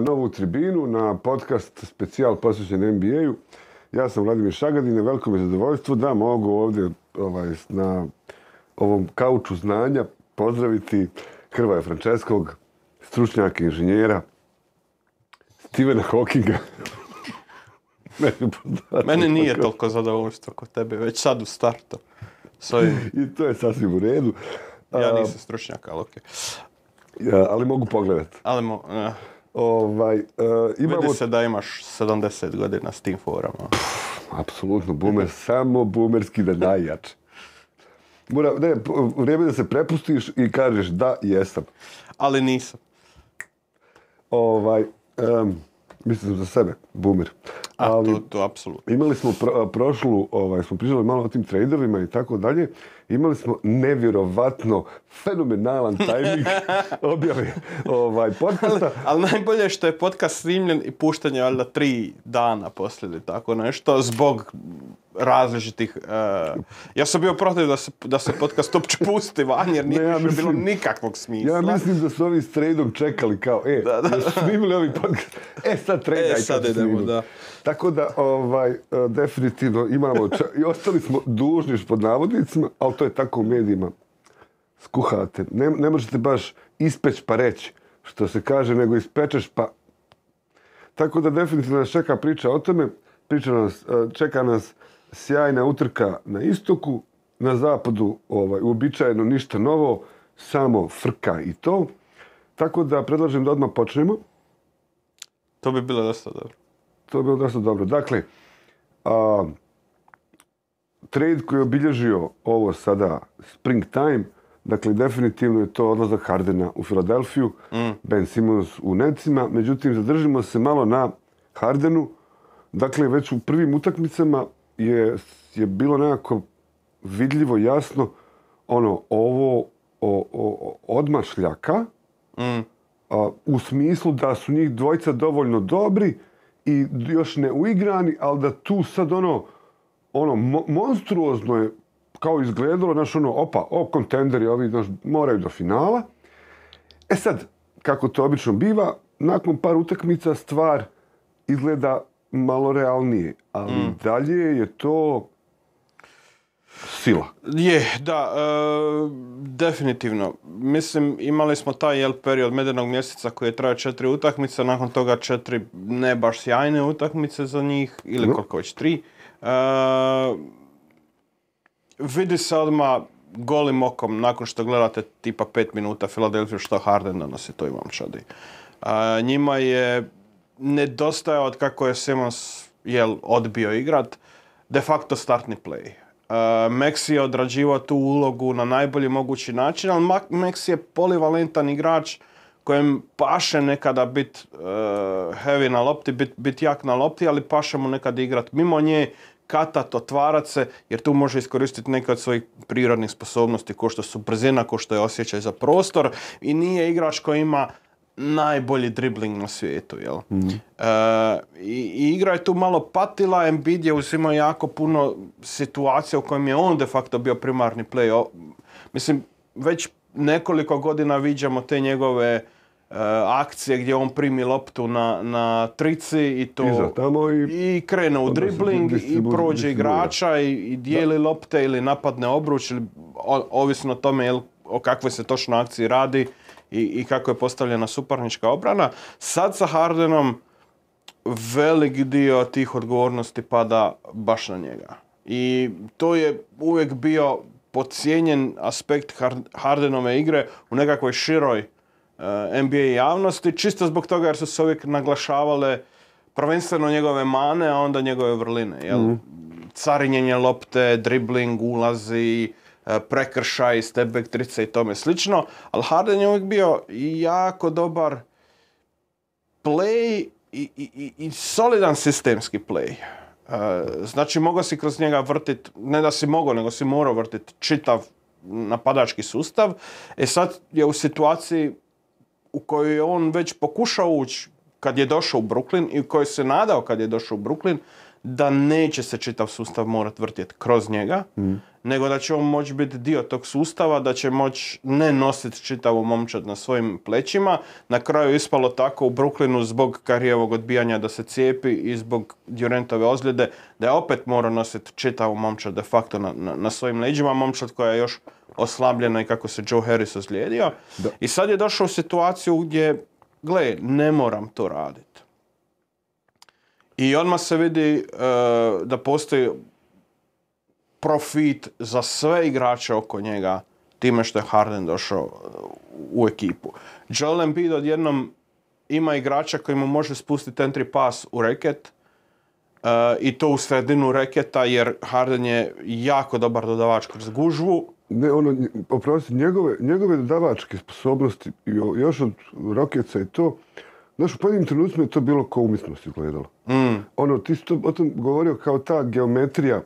novu tribinu, na podcast specijal posvećen NBA-u. Ja sam Vladimir Šagadin i veliko mi zadovoljstvo da mogu ovdje ovaj, na ovom kauču znanja pozdraviti Hrvaja Frančeskog, stručnjaka inženjera, Stevena Hawkinga. Mene nije toliko zadovoljstvo kod tebe, već sad u startu. I to je sasvim u redu. Ja nisam stručnjak, ali okej. Ja, ali mogu pogledat. Ali eh, Ovaj, uh, imamo... Vidi se da imaš 70 godina s tim forama. Apsolutno, bumer, samo bumerski da najjač. Mora, ne, vrijeme da se prepustiš i kažeš da, jesam. Ali nisam. Ovaj, Mislim za sebe, boomer. A, to, to apsolutno. Imali smo eh, prošlu, ovaj, smo pričali malo o tim traderima i tako dalje. Imali smo nevjerovatno fenomenalan tajming objave ovaj, podcasta. Ali, najbolje što je podcast snimljen i pušten je valjda tri dana poslije tako nešto zbog različitih... E, ja sam bio protiv da se, da se podcast uopće pusti van, jer nije bilo nikakvog smisla. Ja mislim da su ovi s tradom čekali kao, e, da, ovi podcast, e sad tradaj. E da. Tako da, ovaj, e, definitivno imamo, i ostali smo dužni pod navodnicima, ali to je tako u medijima. Skuhate, ne, ne možete baš ispeć pa reći što se kaže, nego ispečeš pa... Tako da definitivno nas čeka priča o tome, priča nas, e, čeka nas sjajna utrka na istoku, na zapadu ovaj, uobičajeno ništa novo, samo frka i to. Tako da predlažem da odmah počnemo. To bi bilo dosta dobro. To bi bilo dosta dobro. Dakle, a, trade koji je obilježio ovo sada springtime, dakle definitivno je to odlazak Hardena u Filadelfiju, mm. Ben Simmons u Necima, međutim zadržimo se malo na Hardenu, dakle već u prvim utakmicama je, je bilo nekako vidljivo, jasno, ono, ovo odmašljaka, mm. u smislu da su njih dvojica dovoljno dobri i još ne uigrani, ali da tu sad ono, ono, monstruozno je kao izgledalo, naš ono, opa, o, kontenderi, ovi, moraju do finala. E sad, kako to obično biva, nakon par utakmica stvar izgleda malo realnije, ali mm. dalje je to sila. Je, da, e, definitivno. Mislim, imali smo taj jel, period medenog mjeseca koji je trajao četiri utakmice, nakon toga četiri ne baš sjajne utakmice za njih, ili koliko već tri. E, vidi se odmah golim okom nakon što gledate tipa pet minuta Philadelphia što Harden danas se to imam čadi. E, njima je nedostaje od kako je Simons jel, odbio igrat, de facto startni play. Uh, e, Maxi je odrađivao tu ulogu na najbolji mogući način, ali Maxi je polivalentan igrač kojem paše nekada bit e, heavy na lopti, biti bit jak na lopti, ali paše mu nekad igrat mimo nje, katat, otvarat se, jer tu može iskoristiti neke od svojih prirodnih sposobnosti, ko što su brzina, ko što je osjećaj za prostor i nije igrač koji ima najbolji dribling na svijetu, jel? Mhm. E, i, igra je tu malo patila, Embiid je uzimao jako puno situacija u kojem je on de facto bio primarni play. Mislim, već nekoliko godina viđamo te njegove e, akcije gdje on primi loptu na, na trici i to i, i krene u dribling i prođe igrača i, dijeli lopte ili napadne obruč ili o, ovisno o tome jel, o kakvoj se točno akciji radi i, i kako je postavljena suparnička obrana. Sad sa Hardenom velik dio tih odgovornosti pada baš na njega. I to je uvijek bio podcijenjen aspekt Hardenove igre u nekakvoj široj eh, NBA javnosti, čisto zbog toga jer su se uvijek naglašavale prvenstveno njegove mane, a onda njegove vrline. Mhm. Carinjenje lopte, dribling, ulazi, E, prekršaj, step back trice i tome slično, ali Harden je uvijek bio jako dobar play i, i, i solidan sistemski play. E, znači, mogao si kroz njega vrtit, ne da si mogao, nego si morao vrtit čitav napadački sustav. E sad je u situaciji u kojoj je on već pokušao ući kad je došao u Brooklyn i u kojoj se nadao kad je došao u Brooklyn, da neće se čitav sustav morati vrtjeti kroz njega, nego da će on moći biti dio tog sustava, da će moći ne nositi čitavu momčad na svojim plećima. Na kraju je ispalo tako u Bruklinu zbog karijevog odbijanja da se cijepi i zbog Durentove ozljede, da je opet morao nositi čitavu momčad de facto na, na, svojim leđima, momčad koja je još oslabljena i kako se Joe Harris ozlijedio. I sad je došao u situaciju gdje, gle, ne moram to raditi. I odmah se vidi e, da postoji profit za sve igrače oko njega time što je Harden došao e, u ekipu. Joel Embiid odjednom ima igrača koji mu može spustiti entry pass u reket e, i to u sredinu reketa jer Harden je jako dobar dodavač kroz gužvu. Ne, ono, oprosti, njegove, njegove dodavačke sposobnosti još od Rokeca i to, Znaš, u pojedinim trenucima je to bilo kao umjetnost izgledalo. Mm. Ono, ti si to o tom govorio kao ta geometrija.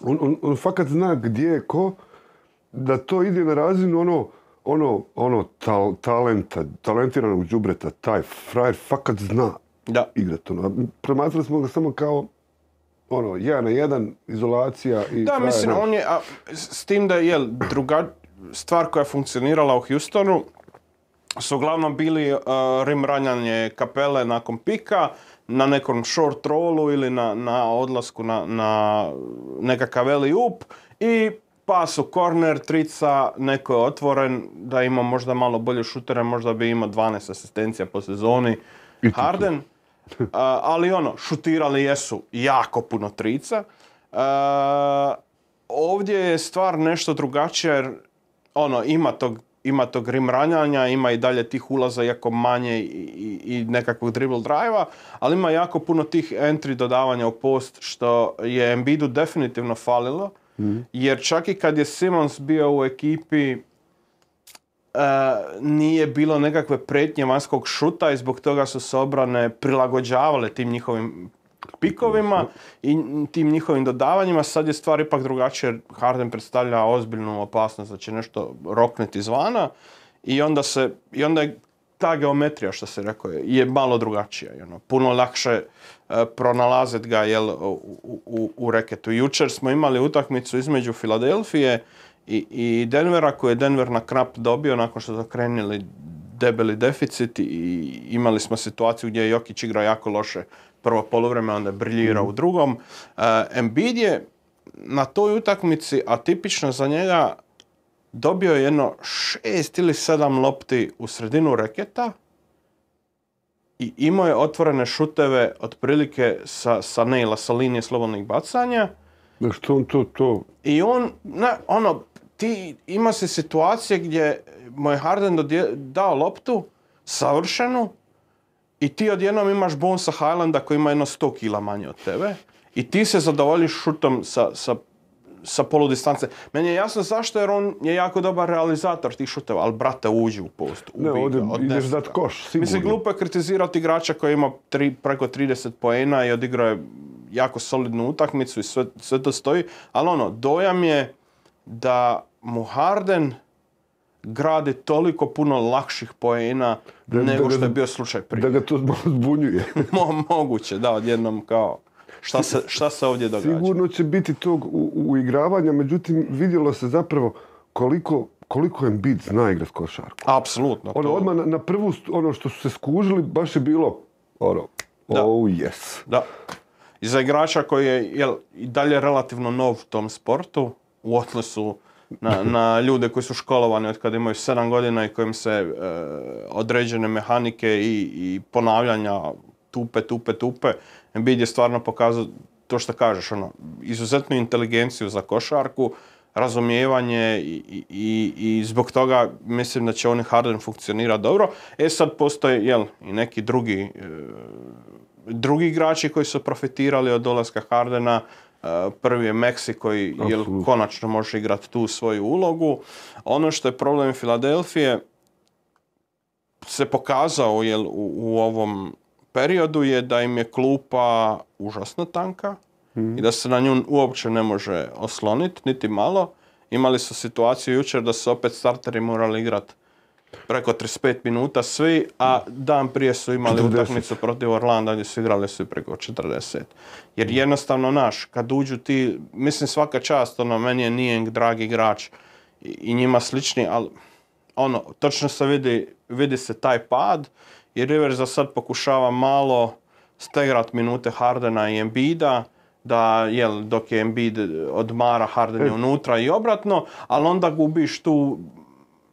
On, fakat zna gdje je ko, da to ide na razinu ono, ono, ono talenta, talentiranog džubreta, taj frajer fakat zna da. igrat. Ono. Promatrali smo ga samo kao ono, jedan na jedan, izolacija i... Da, mislim, on je, s tim da je druga stvar koja je funkcionirala u Houstonu, su uglavnom bili uh, rimranjanje kapele nakon pika na nekom short rollu ili na, na odlasku na, na nekakav veli up i pa su korner, trica, neko je otvoren, da ima možda malo bolje šutere, možda bi imao 12 asistencija po sezoni. Harden, e, ali ono, šutirali jesu jako puno trica. E, ovdje je stvar nešto drugačija jer ono, ima tog ima tog ranjanja, ima i dalje tih ulaza jako manje i, i, nekakvog dribble drive ali ima jako puno tih entry dodavanja u post što je Embiidu definitivno falilo. Mhm. Jer čak i kad je Simons bio u ekipi Uh, nije bilo nekakve pretnje vanjskog šuta i zbog toga su se obrane prilagođavale tim njihovim pikovima i tim njihovim dodavanjima. Sad je stvar ipak drugačija Harden predstavlja ozbiljnu opasnost da će nešto rokniti izvana i onda, se, i onda je ta geometrija što se rekao je malo drugačija. puno lakše e, pronalazit ga jel, u, reketu. Jučer smo imali utakmicu između Filadelfije i, i Denvera koju je Denver na krap dobio nakon što su krenili debeli deficit i imali smo situaciju gdje je Jokić igrao jako loše prvo polovreme, onda je briljirao u mhm. drugom. Uh, Embiid je na toj utakmici, a tipično za njega, dobio je jedno šest ili sedam lopti u sredinu reketa i imao je otvorene šuteve otprilike sa, sa Neila, sa linije slobodnih bacanja. Da on to, to? I on, ono, ti ima se situacije gdje mu je Harden dao loptu, savršenu, i ti odjednom imaš Bonesa Highlanda koji ima jedno 100 kila manje od tebe i ti se zadovoljiš šutom sa, sa, sa poludistance. Meni je jasno zašto jer on je jako dobar realizator tih šuteva, ali brate uđi u post. Ne, ovdje koš, sigurno. Mislim, glupo je kritizirati igrača koji ima tri, preko 30 poena i odigrao je jako solidnu utakmicu i sve, sve to stoji, ali ono, dojam je da mu Harden grade toliko puno lakših poena da, nego da što je bio slučaj prije. Da ga to zbunjuje. Mo, moguće, da, odjednom kao... Šta se, šta se ovdje događa? Sigurno će biti tog uigravanja, međutim vidjelo se zapravo koliko koliko bit zna igrati košarku. Apsolutno. Ono, odmah na, prvu, ono što su se skužili, baš je bilo, ono, da. oh yes. Da. I za igrača koji je, jel, i dalje relativno nov u tom sportu, u odnosu na, na ljude koji su školovani od kada imaju 7 godina i kojim se e, određene mehanike i, i ponavljanja tupe, tupe, tupe. Embiid je stvarno pokazao to što kažeš, ono, izuzetnu inteligenciju za košarku, razumijevanje i, i, i zbog toga mislim da će oni Harden funkcionira dobro. E sad postoje jel, i neki drugi, e, drugi igrači koji su profitirali od dolaska Hardena, Prvi je Meksi koji konačno može igrati tu svoju ulogu. Ono što je problem Filadelfije se pokazao u, ovom periodu je da im je klupa užasno tanka mhm. i da se na nju uopće ne može osloniti, niti malo. Imali su situaciju jučer da su opet starteri morali igrati preko 35 minuta svi, a dan prije su imali utakmicu protiv Orlanda gdje su igrali svi preko 40. Jer jednostavno, naš, kad uđu ti, mislim svaka čast, ono, meni je Nijeng dragi igrač i, njima slični, ali ono, točno se vidi, vidi se taj pad i River za sad pokušava malo stegrat minute Hardena i Embida da jel, dok je Embiid odmara Harden je e. unutra i obratno, ali onda gubiš tu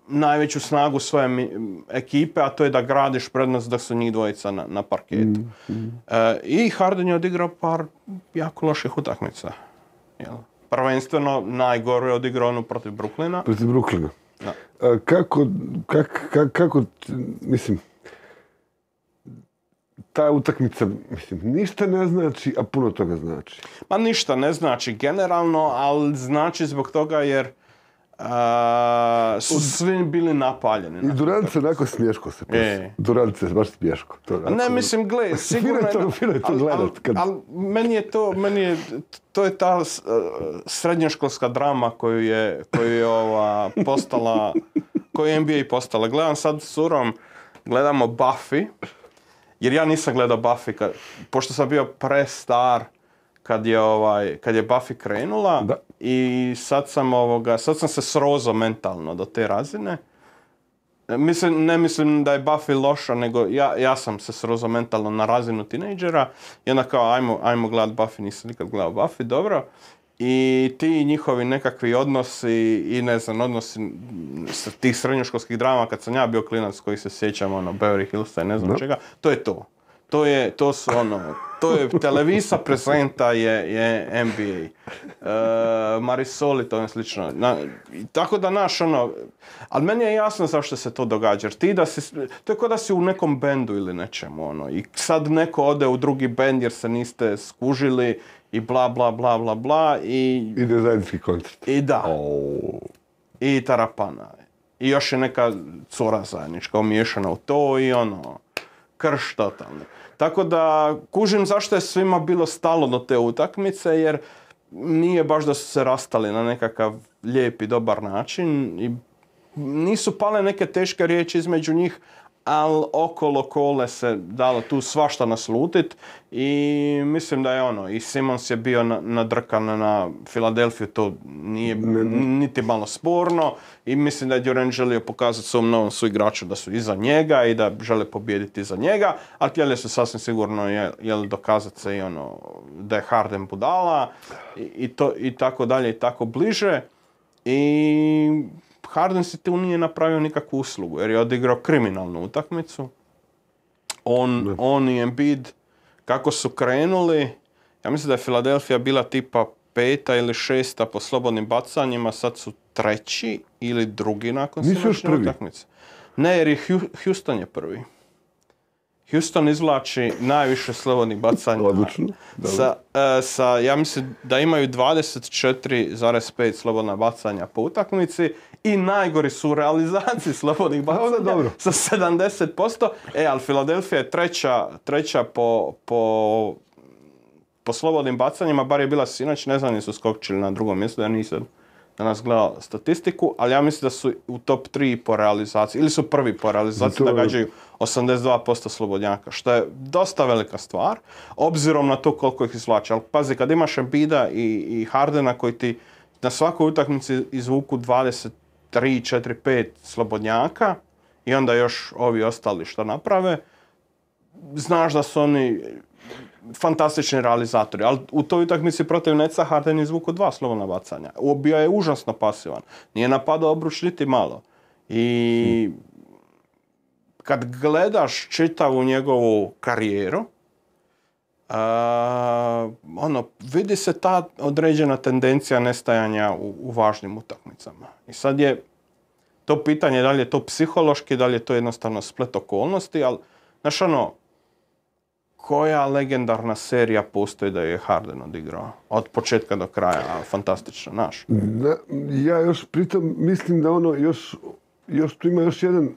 najveću snagu svoje ekipe, a to je da gradiš prednost da su njih dvojica na, na parketu. Mm, mm. E, I Harden je odigrao par jako loših utakmica. Prvenstveno najgore je odigrao protiv Brooklyna. Protiv Brooklyna. Da. A, e, kako, kako, mislim, ta utakmica, mislim, ništa ne znači, a puno toga znači. Pa ništa ne znači generalno, ali znači zbog toga jer a, su svi bili napaljeni. I Durant se smješko se pisao. E. Durant se baš smješko. To, ne, mislim, gle, sigurno je... to, fino je gledat. Ali, kad... meni je to, meni je, to je ta e, srednjoškolska drama koju je, koju je ova postala, koju je NBA postala. Gledam sad s Urom, gledamo Buffy, jer ja nisam gledao Buffy, kad, pošto sam bio prestar kad je, ovaj, kad je Buffy krenula i sad sam, ovoga, sad sam se srozao mentalno do te razine. Mislim, ne mislim da je Buffy loša, nego ja, ja sam se srozao mentalno na razinu tinejdžera. I onda kao, ajmo, ajmo gledat Buffy, nisam nikad gledao Buffy, dobro. I ti njihovi nekakvi odnosi i ne znam, odnosi tih srednjoškolskih drama kad sam ja bio klinac koji se sjećam, ono, Beverly Hills, i ne znam čega, to je to to je, to su ono, to je Televisa Presenta je, je NBA. E, i to je slično. Na, tako da naš ono, ali meni je jasno zašto se to događa. Jer ti da si, to je kao da si u nekom bendu ili nečemu ono. I sad neko ode u drugi bend jer se niste skužili i bla bla bla bla bla i... I dizajnski koncert. I da. Oh. I tarapana. I još je neka cura zajednička umiješana u to i ono krš Tako da kužim zašto je svima bilo stalo do te utakmice jer nije baš da su se rastali na nekakav lijep i dobar način i nisu pale neke teške riječi između njih, ali okolo kole se dalo tu svašta naslutit i mislim da je ono, i Simons je bio nadrkan na, Filadelfiju, to nije niti malo sporno i mislim da je Duran želio pokazati svom novom suigraču da su iza njega i da žele pobijediti iza njega, ali htjeli su sasvim sigurno je, jel, dokazati se i ono da je Harden budala i, to, i tako dalje i tako bliže i Harden se tu nije napravio nikakvu uslugu jer je odigrao kriminalnu utakmicu. On, on i Embiid, kako su krenuli, ja mislim da je Filadelfija bila tipa peta ili šesta po slobodnim bacanjima, sad su treći ili drugi nakon sinoćne utakmice. Ne, jer je Houston je prvi. Houston izvlači najviše slobodnih bacanja. Odlično. Sa, e, sa, ja mislim da imaju 24,5 slobodna bacanja po utakmici i najgori su u realizaciji slobodnih pa, bacanja dobro. sa 70%. E, ali Filadelfija je treća, treća po, po, po slobodnim bacanjima, bar je bila sinoć, ne znam nisu skočili na drugom mjestu, ja nisam danas gledao statistiku, ali ja mislim da su u top 3 po realizaciji, ili su prvi po realizaciji, da gađaju 82% slobodnjaka, što je dosta velika stvar, obzirom na to koliko ih izvlače. Ali pazi, kad imaš Embida i, i Hardena koji ti na svakoj utakmici izvuku 23, 4, 5 slobodnjaka i onda još ovi ostali što naprave, znaš da su oni fantastični realizatori, ali u toj utakmici protiv Neca Harden izvuku dva dva na bacanja. Bio je užasno pasivan. Nije napadao obruč niti malo. I kad gledaš čitavu njegovu karijeru, ono, vidi se ta određena tendencija nestajanja u, u važnim utakmicama. I sad je to pitanje da li je to psihološki, da li je to jednostavno splet okolnosti, ali, znaš ono, koja legendarna serija postoji da je Harden odigrao? Od početka do kraja, fantastično, naš. ja još pritom mislim da ono još, još tu ima još jedan,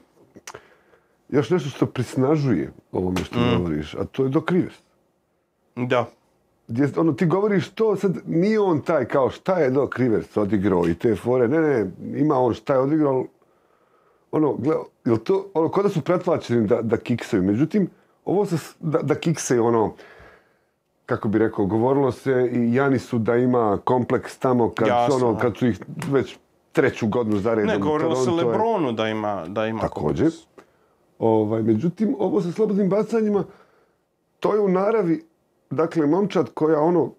još nešto što prisnažuje ovome što mm. govoriš, a to je Rivers. Da. ono, ti govoriš to, sad nije on taj kao šta je Doc Rivers odigrao i te fore, ne, ne, ima on šta je odigrao, ono, jel to, ono, kod da su pretplaćeni da, da kiksaju, međutim, ovo se, da, da kikse ono, kako bi rekao, govorilo se i Janisu da ima kompleks tamo kad, su, ono, kad su ih već treću godinu zaredom. Ne, govorilo se Lebronu da ima, da ima Također. Ovaj, međutim, ovo sa slobodnim bacanjima, to je u naravi, dakle, momčad koja ono,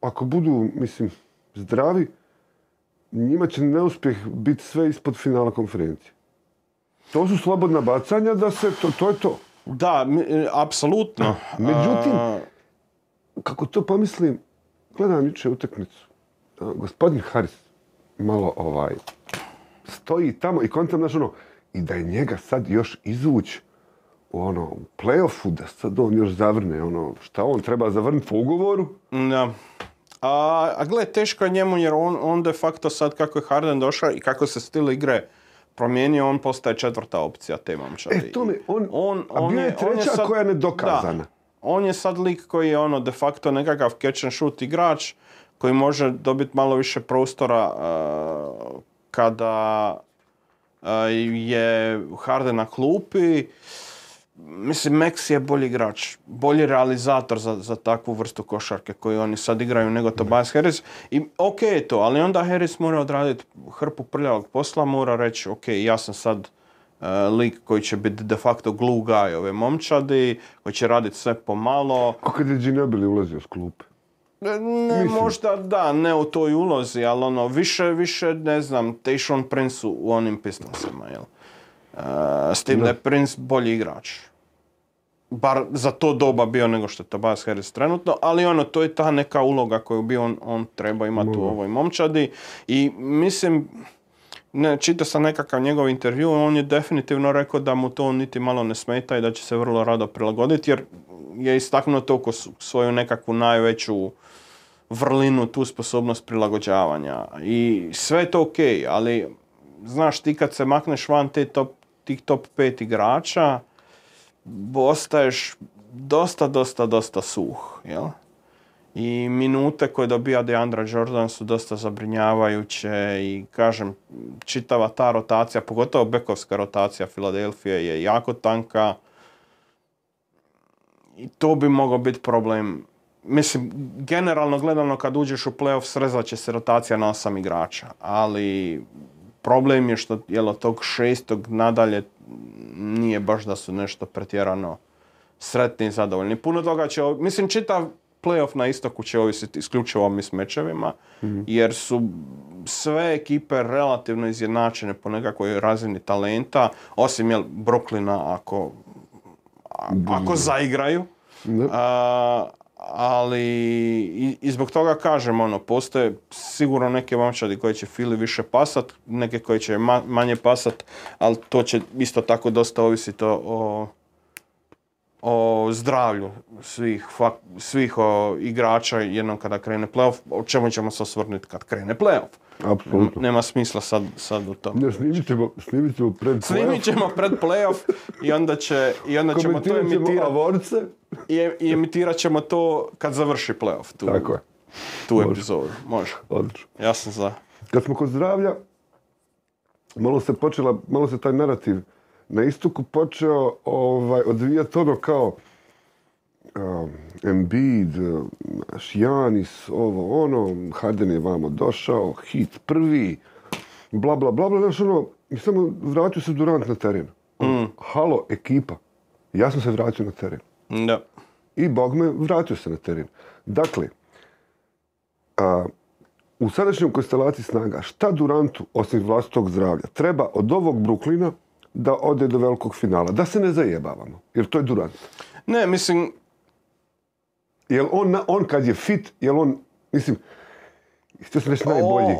ako budu, mislim, zdravi, njima će neuspjeh biti sve ispod finala konferencije. To su slobodna bacanja da se, to, to je to. Da, mi, e, apsolutno. Ah, međutim, kako to pomislim, gledam jučer utakmicu. Gospodin Haris malo ovaj, stoji tamo i kontam naš ono, i da je njega sad još izvuć u ono, u play da sad on još zavrne, ono, šta on treba zavrnuti po ugovoru? Da. A, a gle, teško je njemu jer on, on de facto sad kako je Harden došao i kako se stil igre promijenio, on postaje četvrta opcija te momčadi. E, to mi, on, on, a bio je treća on je sad, koja je nedokazana. on je sad lik koji je ono de facto nekakav catch and shoot igrač koji može dobiti malo više prostora e, kada e, je harde na klupi. Mislim, Max je bolji igrač, bolji realizator za, za takvu vrstu košarke koju oni sad igraju nego Tobias Harris. I ok je to, ali onda Harris mora odraditi hrpu prljavog posla, mora reći ok, ja sam sad e, lik koji će biti de facto glue guy ove momčadi, koji će raditi sve pomalo. Kako kad je Ginobili ulazio s klupe? Ne, možda da, ne u toj ulozi, ali ono, više, više, ne znam, Tayshon Prince u onim pistonsima, jel? S tim da je Prince bolji igrač. Bar za to doba bio nego što je Tobias Harris trenutno, ali ono, to je ta neka uloga koju bi on, on treba imati u ovoj momčadi. I mislim, ne, čitao sam nekakav njegov intervju, on je definitivno rekao da mu to niti malo ne smeta i da će se vrlo rado prilagoditi, jer je istaknuo to svoju nekakvu najveću vrlinu, tu sposobnost prilagođavanja. I sve je to ok, ali znaš ti kad se makneš van te top tih top 5 igrača ostaješ dosta, dosta, dosta suh. Jel? I minute koje dobija Deandra Jordan su dosta zabrinjavajuće i kažem, čitava ta rotacija, pogotovo bekovska rotacija Filadelfije je jako tanka. I to bi mogao biti problem. Mislim, generalno gledano kad uđeš u playoff srezat će se rotacija na osam igrača, ali problem je što jel, tog šestog nadalje nije baš da su nešto pretjerano sretni i zadovoljni. Puno toga će, mislim čitav playoff na istoku će ovisiti isključivo o mismečevima, mhm. jer su sve ekipe relativno izjednačene po nekakvoj razini talenta, osim jel Broklina ako, ako zaigraju. A, ali i, zbog toga kažem, ono, postoje sigurno neke momčadi koje će Fili više pasat, neke koje će manje pasat, ali to će isto tako dosta ovisiti o, o, zdravlju svih, svih o, igrača jednom kada krene playoff, o čemu ćemo se osvrnuti kad krene playoff. Apsolutno. Nema, smisla sad, sad u tom. Ne, snimit ćemo, snimit ćemo pred play-off. Snimit ćemo pred play-off i onda, će, i onda ćemo to emitirati. I, I emitirat ćemo to kad završi play-off. Tu, Tako je. Tu Može. epizodu. Može. Odlično. Ja sam za. Kad smo kod zdravlja, malo se počela, malo se taj narativ na istoku počeo ovaj, odvijati ono kao Um, Embiid, Janis, um, ovo ono, Harden je vamo došao, hit prvi, bla bla bla bla, znaš ono, i samo vratio se Durant na teren. Ono, mm. Halo, ekipa, ja sam se vratio na teren. Da. I Bog me vratio se na teren. Dakle, u sadašnjoj konstelaciji snaga, šta Durantu, osim vlastitog zdravlja, treba od ovog Bruklina da ode do velikog finala? Da se ne zajebavamo, jer to je Durant. Ne, mislim, Jel on, on kad je fit, jel on, mislim, htio sam najbolji.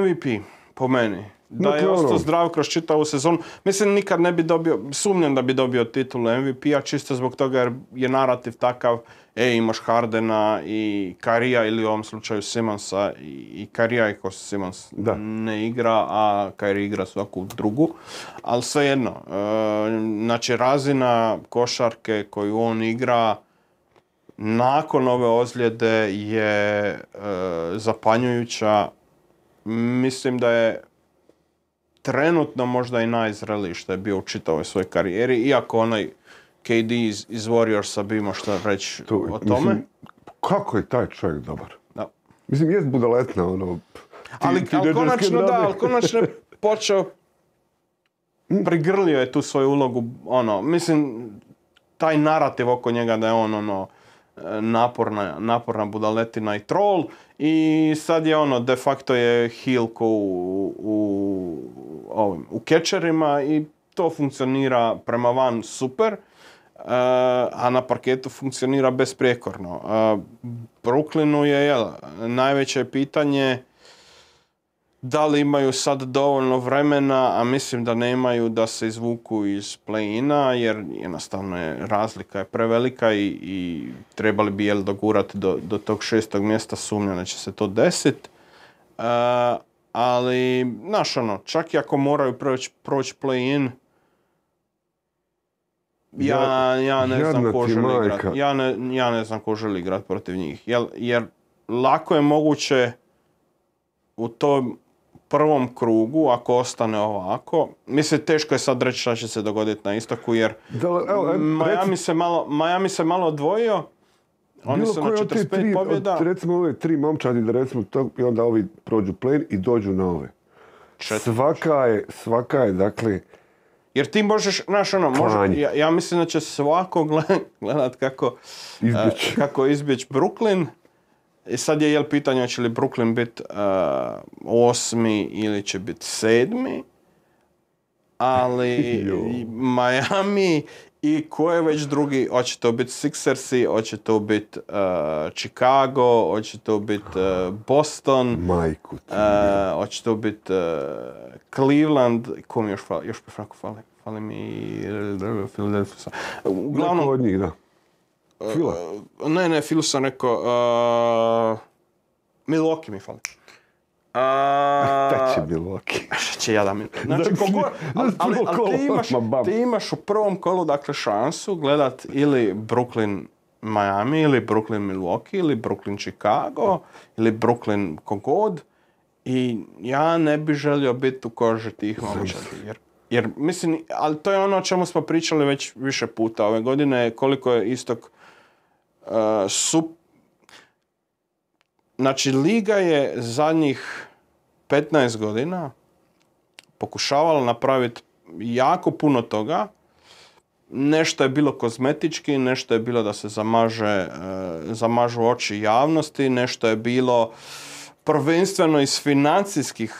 MVP, po meni. Da dakle, je ostao ono. zdrav kroz čitavu sezonu. Mislim, nikad ne bi dobio, sumnjam da bi dobio titulu MVP-a, čisto zbog toga jer je narativ takav, e, imaš Hardena i Karija, ili u ovom slučaju Simonsa, i Karija i Simons da. ne igra, a Kari igra svaku drugu. Ali svejedno, jedno. znači razina košarke koju on igra, nakon ove ozljede je e, zapanjujuća. Mislim da je trenutno možda i najzreliji što je bio u čitavoj svojoj karijeri, iako onaj KD iz, iz Warriorsa bi imao što reći to, o tome. kako je taj čovjek dobar? Mislim, jest budaletna. ono... ali, ti konačno da, ali konačno je počeo... Prigrlio je tu svoju ulogu, ono, mislim, taj narativ oko njega da je on, ono, naporna, naporna budaletina i troll i sad je ono de facto je heel u, u, ovim, u kečerima i to funkcionira prema van super e, a na parketu funkcionira besprijekorno. E, Brooklynu je jel, najveće pitanje da li imaju sad dovoljno vremena, a mislim da nemaju da se izvuku iz play-ina, jer jednostavno je razlika je prevelika i, trebali bi jel dogurati do, do tog šestog mjesta, sumnjam da će se to desiti. Uh, e, ali, znaš ono, čak i ako moraju proći proć play-in, ja, ja, ne znam ko želi igrat. Ja, ne, ja ne znam ko želi igrati protiv njih. Jer, jer lako je moguće u tom prvom krugu, ako ostane ovako, mislim, teško je sad reći šta će se dogoditi na istoku, jer da, evo, Miami, se malo, Miami se malo odvojio, oni su na znači, 45 pobjeda. recimo ove tri momčadi, da recimo to, i onda ovi prođu plen i dođu na ove. Svaka je, svaka je, dakle... Jer ti možeš, znaš ono, može, ja, mislim da će svako gledat, gledat kako izbjeć, uh, kako izbjeć Brooklyn. I sad je jel pitanje hoće li Brooklyn biti uh, osmi ili će biti sedmi. Ali i Miami i ko je već drugi, hoće to biti Sixersi, hoće to biti uh, Chicago, hoće to biti uh, Boston, uh, hoće to biti Cleveland, kom još fali, još fali, fali mi Philadelphia. Uglavnom, Fila? Uh, ne, ne, Filu sam rekao... Uh, Milwaukee mi fali. A... Ta će Milwaukee. Šta će ja Znači, ali, ti, imaš, imaš u prvom kolu dakle šansu gledat ili Brooklyn Miami, ili Brooklyn Milwaukee, ili Brooklyn Chicago, ili Brooklyn kogod. I ja ne bi želio biti u koži tih momčadi. Jer, jer, mislim, ali to je ono o čemu smo pričali već više puta ove godine, koliko je istok su... Znači, Liga je zadnjih 15 godina pokušavala napraviti jako puno toga. Nešto je bilo kozmetički, nešto je bilo da se zamaže, e, zamažu oči javnosti, nešto je bilo prvenstveno iz financijskih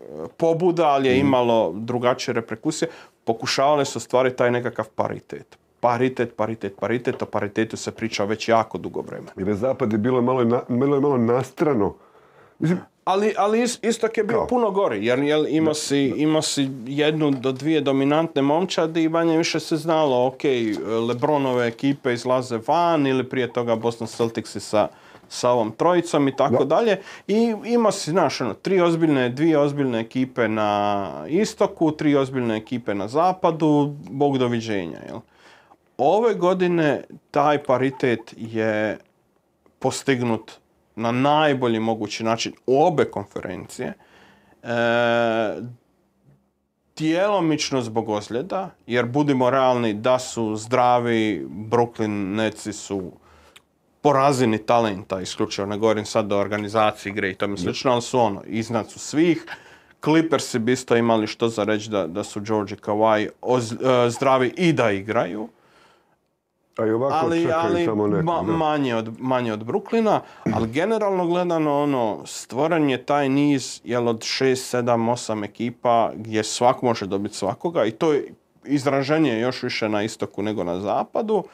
e, pobuda, ali je mhm. imalo drugačije reperkusije. Pokušavale su stvari taj nekakav paritet paritet, paritet, paritet, o paritetu se priča već jako dugo vremena. Jer je zapad je bilo malo, na, malo, nastrano. Mislim, ali, ali istok je bio puno gori, jer, jer ima, si, ima jednu do dvije dominantne momčadi i manje više se znalo, ok, Lebronove ekipe izlaze van ili prije toga Boston Celticsi sa, sa ovom trojicom i tako dalje. I ima si, znaš, ono, tri ozbiljne, dvije ozbiljne ekipe na istoku, tri ozbiljne ekipe na zapadu, bog doviđenja, jel? Ove godine taj paritet je postignut na najbolji mogući način u obe konferencije. E, Tijelomično zbog ozljeda, jer budimo realni da su zdravi, Brooklyn Netsi su po razini talenta isključivo, ne govorim sad o organizaciji igre i tome slično, ali su ono, iznad su svih. Clippersi bi isto imali što za reći da, da su George i e, zdravi i da igraju. A i ovako ali, ali samo neko, manje, od, manje od Brooklyna, ali generalno gledano ono, stvoren je taj niz jel, od 6, 7, 8 ekipa gdje svak može dobiti svakoga i to je izraženje još više na istoku nego na zapadu.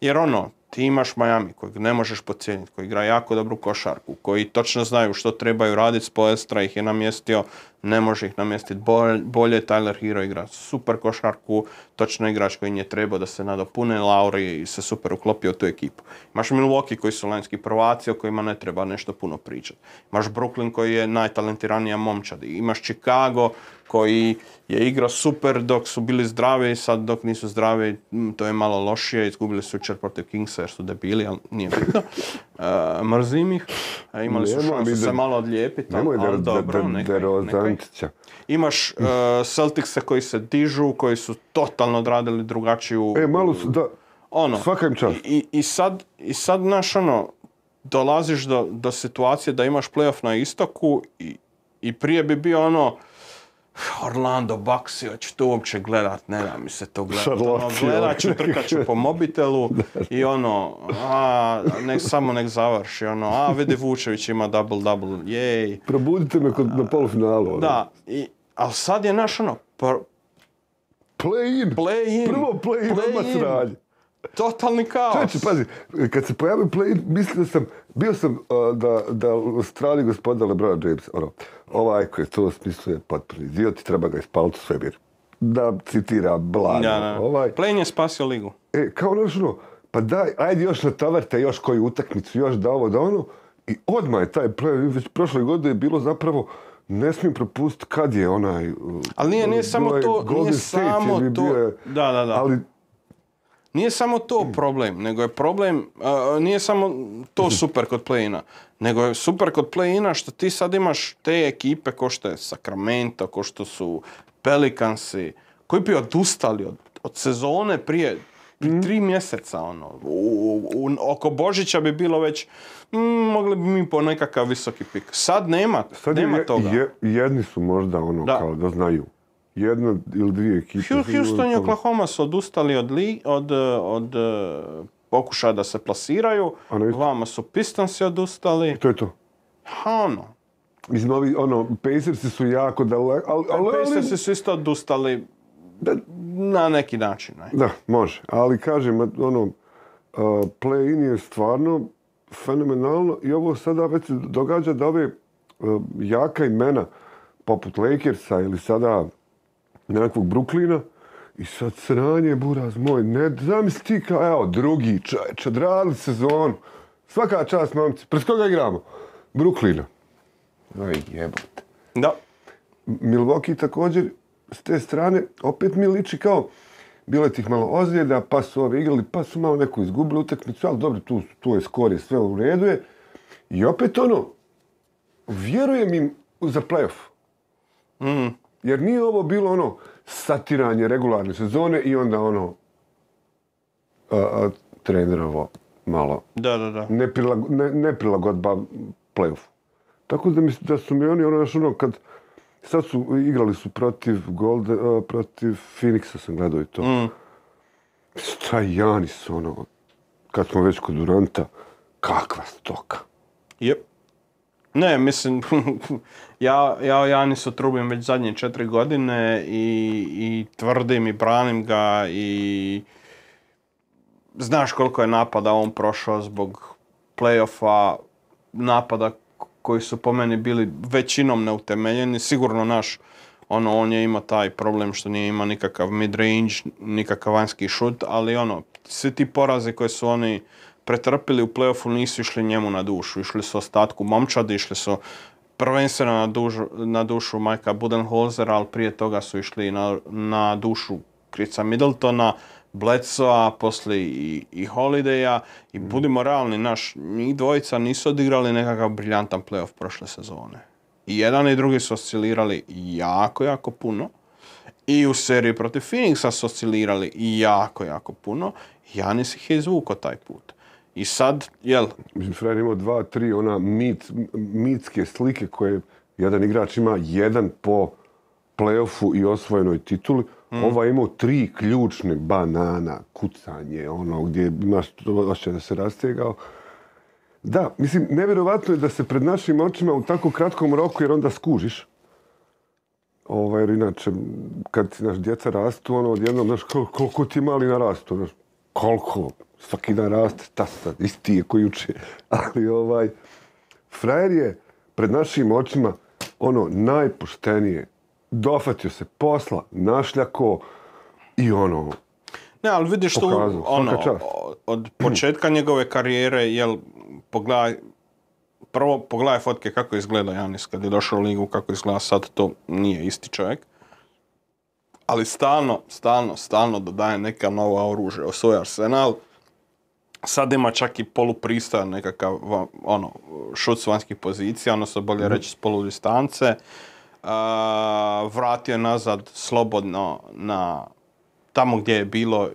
Jer ono, ti imaš Miami kojeg ne možeš pocijeniti, koji igra jako dobru košarku, koji točno znaju što trebaju raditi, poestra, ih je namjestio ne može ih namjestiti bolje. Tyler Hero igra super košarku, točno igrač koji nije trebao da se nadopune Lauri se super uklopio u tu ekipu. Imaš Milwaukee koji su lanjski prvaci o kojima ne treba nešto puno pričati. Imaš Brooklyn koji je najtalentiranija momčad. Imaš Chicago koji je igrao super dok su bili zdravi, sad dok nisu zdravi to je malo lošije, izgubili su učer protiv Kingsa jer su debili, ali nije bitno. mrzim ih, imali su šansu se malo odlijepiti, ali dobro, Imaš uh, Celticsa koji se dižu, koji su totalno odradili drugačiju... E, malo su, da. Ono. I, sad, I ono, dolaziš do, situacije da imaš playoff na istoku i, i prije bi bio ono Orlando Baxi, hoću to uopće gledat, ne da mi se to gledat. Ono, gledat ću, trkat ću po mobitelu i ono, a, nek, samo nek završi, ono, a, vidi Vučević ima double-double, jej. Probudite me kod, na polufinalu. Ono. Da, i, ali sad je naš ono, Play in. Play in. Prvo play in, play in. Totalni kaos. Čovječe, pazi, kad se pojavio play mislio sam, bio sam uh, da, u Australiji gospoda Lebrona Jamesa, ono, ovaj koji to smisluje, potpuno, idiot treba ga ispaliti u svemir. Da citira Blana. Ja, Ovaj. je spasio ligu. E, kao ono što, pa daj, ajde još na tavarte, još koju utakmicu, još da ovo, da ono. I odmah je taj play, već prošle godine je bilo zapravo, ne smijem propustiti kad je onaj... Uh, Ali nije, nije ono, samo to, nije samo to, da, da, da. Ali nije samo to mm. problem, nego je problem, nije samo to mhm. super kod play nego je super kod play što ti sad imaš te ekipe ko što je Sacramento, ko što su Pelicansi, koji bi odustali od, od sezone prije mhm. tri mjeseca, ono, u, oko Božića bi bilo već, mm, mogli bi mi po nekakav visoki pik. Sad nema, Sad nema je, toga. jedni su možda, ono, kao da znaju jedna ili dvije ekipe. Houston i Oklahoma su odustali od, li, od, od e, pokušaja da se plasiraju. Vama su Pistonsi odustali. I to je to. Ha, ono. Mislim, ovi, ono, Pacersi su jako daleko, ali... ali, Pacersi su isto odustali na neki način. Da, može. Ali kažem, ono, e, play-in je stvarno fenomenalno i ovo sada već događa da ove e, jaka imena poput Lakersa ili sada nekakvog Bruklina i sad sranje, buraz moj, ne, zamisli ti kao, evo, drugi čaj, odradili sezonu. Svaka čast, momci, pred koga igramo? Bruklina. Aj, Da. Milwaukee također, s te strane, opet mi liči kao, bilo je tih malo ozljeda, pa su ovi igrali, pa su malo neko izgubili utakmicu, ali dobro, tu, tu je skor je sve u redu je. I opet ono, vjerujem im za playoff. Mm. Jer nije ovo bilo ono satiranje regularne sezone i onda ono a, a, trenerovo malo. Da, da, da. ne, neprilagodba play-off. Tako da, mislim da su mi oni ono još ono kad sad su igrali su protiv gold protiv Phoenixa sam gledao i to. Mm. Šta Janis ono kad smo već kod Duranta kakva stoka. Jep. Ne, mislim, ja, ja Janisu trubim već zadnje četiri godine i, i tvrdim i branim ga i znaš koliko je napada on prošao zbog playoffa, napada koji su po meni bili većinom neutemeljeni. Sigurno naš, ono, on je ima taj problem što nije ima nikakav midrange, nikakav vanjski šut, ali ono, svi ti porazi koje su oni pretrpili u playoffu nisu išli njemu na dušu. Išli su ostatku momčadi, išli su prvenstveno na, dužu, na dušu Majka Budenholzera, ali prije toga su išli na, na dušu Krica Middletona, Bledsoa, poslije i, i Holidaya. I mm. budimo realni, naš, njih dvojica nisu odigrali nekakav briljantan playoff prošle sezone. I jedan i drugi su oscilirali jako, jako puno. I u seriji protiv Phoenixa su oscilirali jako, jako puno. Janis ih je izvukao taj put. I sad, jel? Mislim, Frajer imao dva, tri ona mit, mitske slike koje jedan igrač ima jedan po playoffu i osvojenoj tituli. Mm. Ova je imao tri ključne banana, kucanje, ono gdje imaš osjećaj da se rastegao. Da, mislim, nevjerovatno je da se pred našim očima u tako kratkom roku, jer onda skužiš. Ovaj, jer inače, kad naš djeca rastu, ono, odjednom, znaš, koliko ti mali narastu, znaš, koliko, svaki dan raste, ta sad, isti je koji uče. Ali ovaj, frajer je pred našim očima ono najpoštenije. Dofatio se posla, našljako i ono, ne, ali vidiš tu, ono, od početka njegove karijere, jel, pogledaj, prvo pogledaj fotke kako izgleda Janis kad je došao u ligu, kako izgleda sad, to nije isti čovjek. Ali stalno, stalno, stalno dodaje neka nova oružja u svoj arsenal sad ima čak i polupristojan nekakav ono, šut s vanjskih pozicija, odnosno bolje mhm. reći s poludistance. Uh, vratio je nazad slobodno na tamo gdje je bilo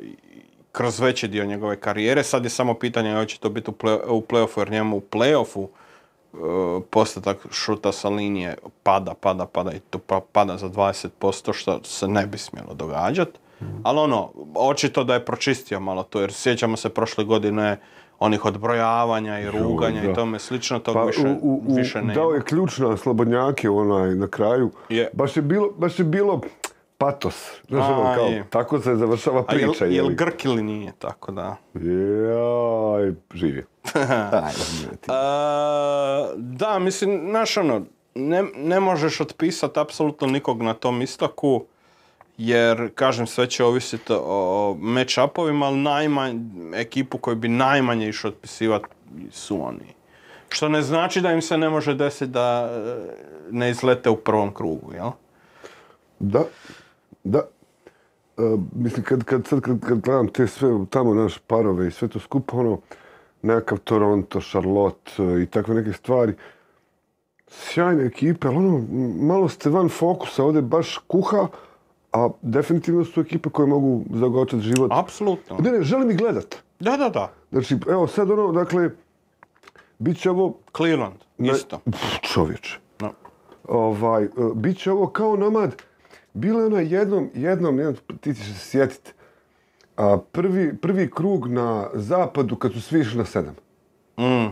kroz veći dio njegove karijere. Sad je samo pitanje hoće to biti u, play, u jer njemu u playoffu uh, e, postatak šuta sa linije pada, pada, pada i to pa, pada za 20% što se ne bi smjelo događati. Ali ono, očito da je pročistio malo to, jer sjećamo se prošle godine onih odbrojavanja i ruganja i tome slično, to pa, više, u, ne Dao je ključno, slobodnjake onaj na kraju. Je. Baš je bilo, baš je bilo patos. Znaš, ono, tako se završava priča. A jel, jel Grk ili nije, tako da. Jaj, živi. da, mislim, znaš ono, ne, ne možeš otpisati apsolutno nikog na tom istoku jer kažem sve će ovisiti o match-upovima, ali najmanj, ekipu koju bi najmanje išao otpisivati su oni. Što ne znači da im se ne može desiti da e, ne izlete u prvom krugu, jel? Da, da. E, mislim, kad, kad, kad, kad gledam te sve tamo naše parove i sve to skupo, ono, nekakav Toronto, Charlotte e, i takve neke stvari, sjajne ekipe, ali ono, malo ste van fokusa, ovdje baš kuha, a definitivno su ekipe koje mogu zagoćati život. Apsolutno. Ne, ne, želim ih gledat. Da, da, da. Znači, evo sad ono, dakle, bit će ovo... Cleveland, na... isto. Čovječe. Ovaj, e, bit će ovo kao nomad. Bilo je ono jednom, jednom, jednom, ti ćeš se sjetiti, prvi, prvi krug na zapadu kad su svi išli na sedam. Mm.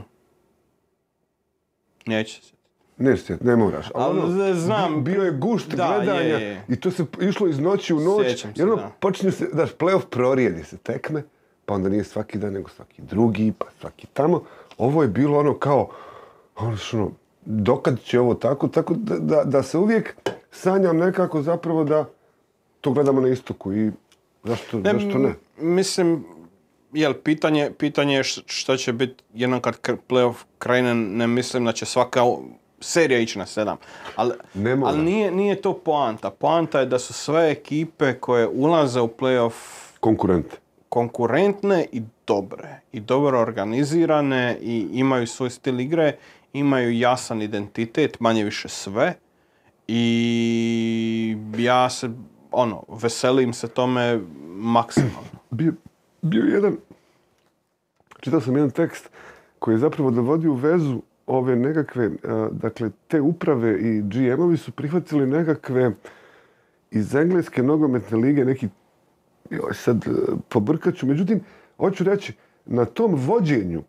Neće se ne ne moraš. A ono, znam. Bio je gušt da, gledanja je, i to se išlo iz noći u noć. Jer ono, se, daš, playoff prorijedi se tekme, pa onda nije svaki dan, nego svaki drugi, pa svaki tamo. Ovo je bilo ono kao, ono, ono dokad će ovo tako, tako da, da, se uvijek sanjam nekako zapravo da to gledamo na istoku i zašto ne? Zašto ne? Mislim, jel, pitanje, pitanje je šta će biti jednom kad playoff krajine, ne mislim da će svaka serija ići na sedam. Ali al nije, nije to poanta. Poanta je da su sve ekipe koje ulaze u playoff... Konkurente. Konkurentne i dobre. I dobro organizirane i imaju svoj stil igre. Imaju jasan identitet, manje više sve. I ja se, ono, veselim se tome maksimalno. Bio, bio jedan, čitao sam jedan tekst koji je zapravo dovodio u vezu ove nekakve, e, dakle, te uprave i GM-ovi su prihvatili nekakve iz engleske nogometne lige, neki, joj sad e, pobrkaću, međutim, hoću reći, na tom vođenju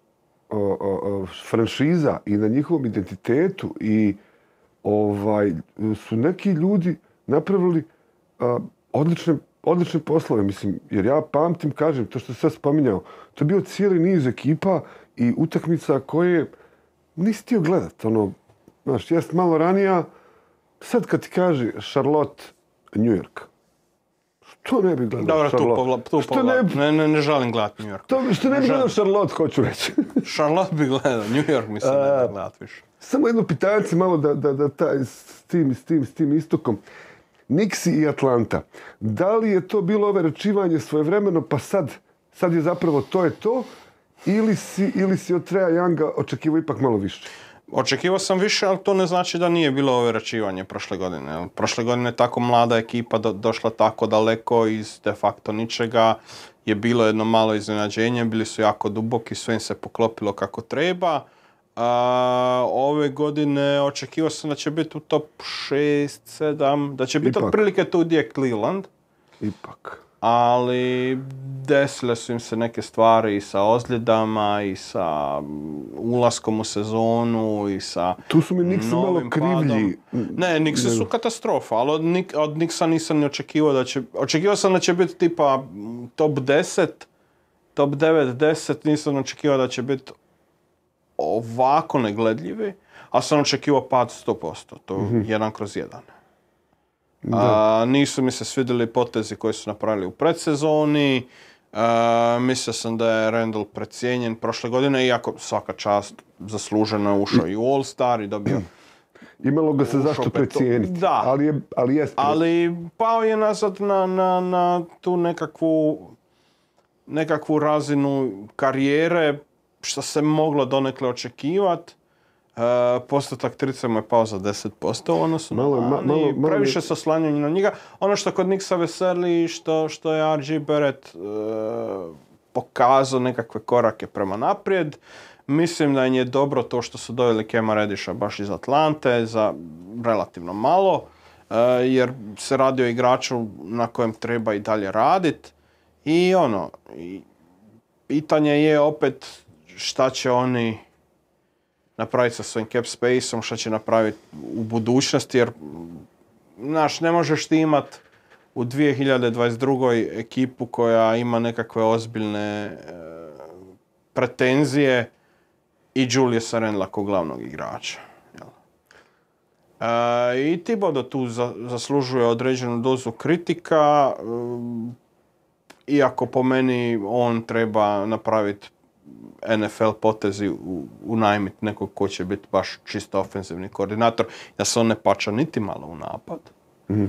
franšiza i na njihovom identitetu i ovaj, su neki ljudi napravili e, odlične, odlične poslove, mislim, jer ja pamtim, kažem, to što sam sad spominjao, to je bio cijeli niz ekipa i utakmica koje nisi ti gledat, ono, znaš, jest malo ranija, sad kad ti kaže Charlotte, New York, što ne bi gledao Charlotte? Dobro, tu povla, ne, ne, ne, ne želim gledat New York. što ne, ne bi gledao Charlotte, hoću reći. Charlotte bi gledao, New York mislim A, ne bi gledat više. Samo jedno pitanci malo da, da, da taj, s tim, s tim, s tim istokom. Nixi i Atlanta. Da li je to bilo ove rečivanje svojevremeno, pa sad, sad je zapravo to je to, ili si, ili si od Treja Younga očekivao ipak malo više? Očekivao sam više, ali to ne znači da nije bilo overačivanje prošle godine. Prošle godine tako mlada ekipa došla tako daleko iz de facto ničega. Je bilo jedno malo iznenađenje, bili su jako duboki, sve im se poklopilo kako treba. A, ove godine očekivao sam da će biti u top 6, 7, da će biti otprilike tu gdje Cleveland. Ipak ali desile su im se neke stvari i sa ozljedama i sa mm, ulaskom u sezonu i sa Tu su mi Nixi malo krivlji. Ne, Nixi su katastrofa, ali od, Niksa Nixa nisam ni očekivao da će... Očekivao sam da će biti tipa mm, top 10, top 9, 10, nisam očekivao da će biti ovako negledljivi, a sam očekivao pad 100%, to mm jedan kroz jedan. A, nisu mi se svidjeli potezi koji su napravili u predsezoni. A, mislio sam da je Randall precijenjen prošle godine, iako svaka čast zasluženo je ušao i u All-Star i dobio Imalo ga se zašto precijeniti, da. ali je ali Ali pao je nazad na, na, na tu nekakvu, nekakvu razinu karijere što se moglo donekle očekivati. Uh, postotak tricama je pao za 10% u odnosu na previše se oslanjanje na njega. Ono što kod Niksa veseli što, što je RG Beret uh, pokazao nekakve korake prema naprijed. Mislim da im je dobro to što su doveli Kema Rediša baš iz Atlante za relativno malo. E, jer se radi o igraču na kojem treba i dalje radit. I ono, pitanje je opet šta će oni napraviti sa svojim cap spaceom, što će napraviti u budućnosti, jer znaš, ne možeš ti imat u 2022. ekipu koja ima nekakve ozbiljne e, pretenzije i Julius Arendla kao glavnog igrača. I E, I tu zaslužuje određenu dozu kritika, e, iako po meni on treba napraviti NFL potezi unajmit nekog ko će biti baš čisto ofenzivni koordinator, da se on ne pača niti malo u napad. Mhm.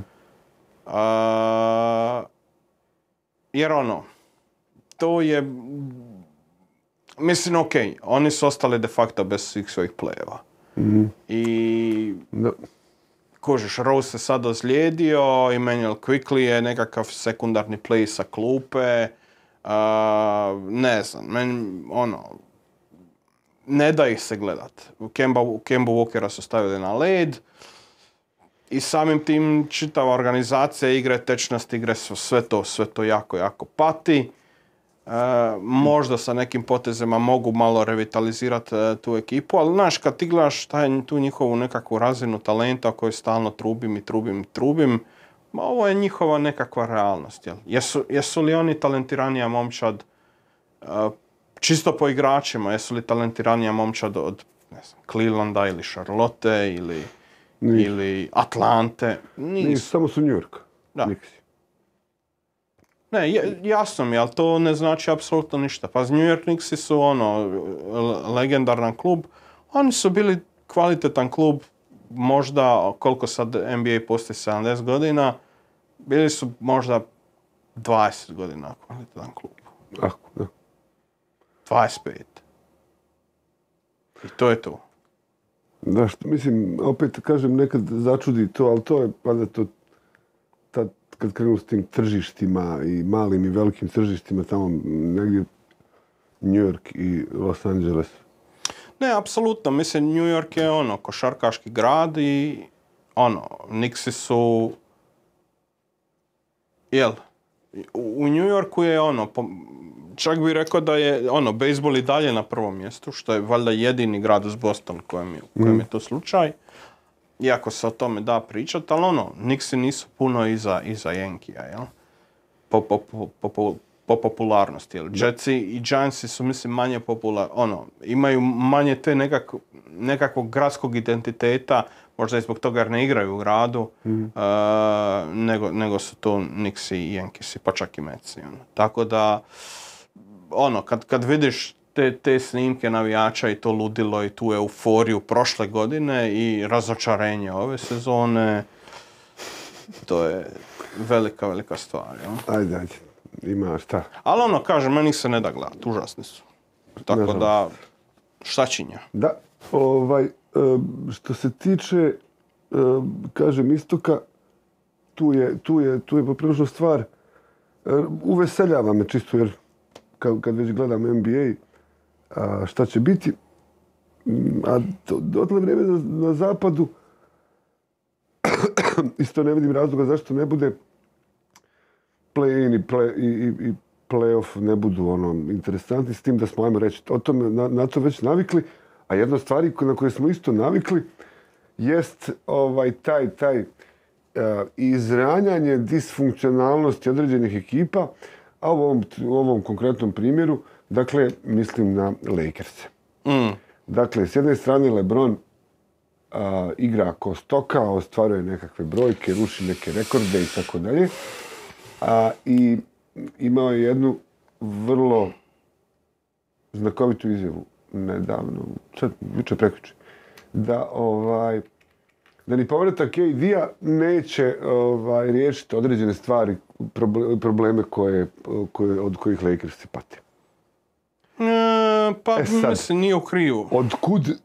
jer ono, to je... Mislim, ok, oni su ostali de facto bez svih svojih plejeva. mm I... Rose se sad ozlijedio, Emmanuel Quickly je nekakav sekundarni play sa klupe ne znam, meni, ono, ne da ih se gledat. U Kemba Walkera su stavili na led i samim tim čitava organizacija igre, tečnost igre, sve to, sve to jako, jako pati. E, možda sa nekim potezima mogu malo revitalizirati e, tu ekipu, ali znaš, kad ti gledaš taj, tu njihovu nekakvu razinu talenta koju stalno trubim i trubim i trubim, ma ovo je njihova nekakva realnost. Jel? Jesu, jesu li oni talentiranija momčad e, čisto po igračima, jesu li talentiranija momčad od ne znam, Clevelanda ili Charlotte ili, ili Atlante? Nisu. samo su New York. Ne, jasno mi, ali to ne znači apsolutno ništa. Pa New York Knicksi su ono, legendaran klub. Oni su bili kvalitetan klub možda, koliko sad NBA postoji 70 godina, bili su možda 20 godina ako imate jedan klub. Ako, da. 25. I to je to. Da, što mislim, opet kažem, nekad začudi to, ali to je, pa da to, tad, kad krenu s tim tržištima i malim i velikim tržištima, tamo negdje New York i Los Angeles ne, apsolutno. Mislim, New York je ono, košarkaški grad i ono, niksi su, jel, u New Yorku je ono, čak bih rekao da je ono, bejsbol i dalje na prvom mjestu, što je valjda jedini grad uz Boston kojem je, kojem je to slučaj. Iako se o tome da pričati, ali ono, niksi nisu puno iza, iza jel? po po popularnosti. Jer Jetsi i Giantsi su, mislim, manje popularni. Ono, imaju manje te nekak, nekakvog gradskog identiteta, možda i zbog toga jer ne igraju u gradu, uh, nego, nego su to Nixi i Yankeesi, pa čak i Metsi. Ono. Tako da, ono, kad, kad vidiš te, te snimke navijača i to ludilo i tu euforiju prošle godine i razočarenje ove sezone, to je velika, velika stvar. Ajde, ajde ima šta. Ali ono, kažem, meni se ne da gledat, užasni su. Tako da, šta činja? Da, ovaj, što se tiče, kažem, istoka, tu je, tu je, tu je poprilično stvar. Uveseljava me čisto jer kad već gledam NBA, šta će biti. Mm, a dotle vrijeme na zapadu isto ne vidim razloga zašto ne bude play-in i, play, off ne budu ono interesantni s tim da smo, ajmo reći, o tome, na, to već navikli. A jedna stvari na koju smo isto navikli jest ovaj, taj, taj eh, izranjanje disfunkcionalnosti određenih ekipa, a u ovom, konkretnom primjeru, dakle, mislim na Lakers. Mm. Dakle, s jedne strane LeBron eh, igra ako stoka, ostvaruje nekakve brojke, ruši neke rekorde i tako dalje. I imao je jednu vrlo znakovitu izjavu nedavno, sad, juče da ovaj, da ni povratak KD-a neće ovaj, riješiti određene stvari, probleme koje, koje, od kojih se pate. Mm pa e sad, mislim, nije u krivu.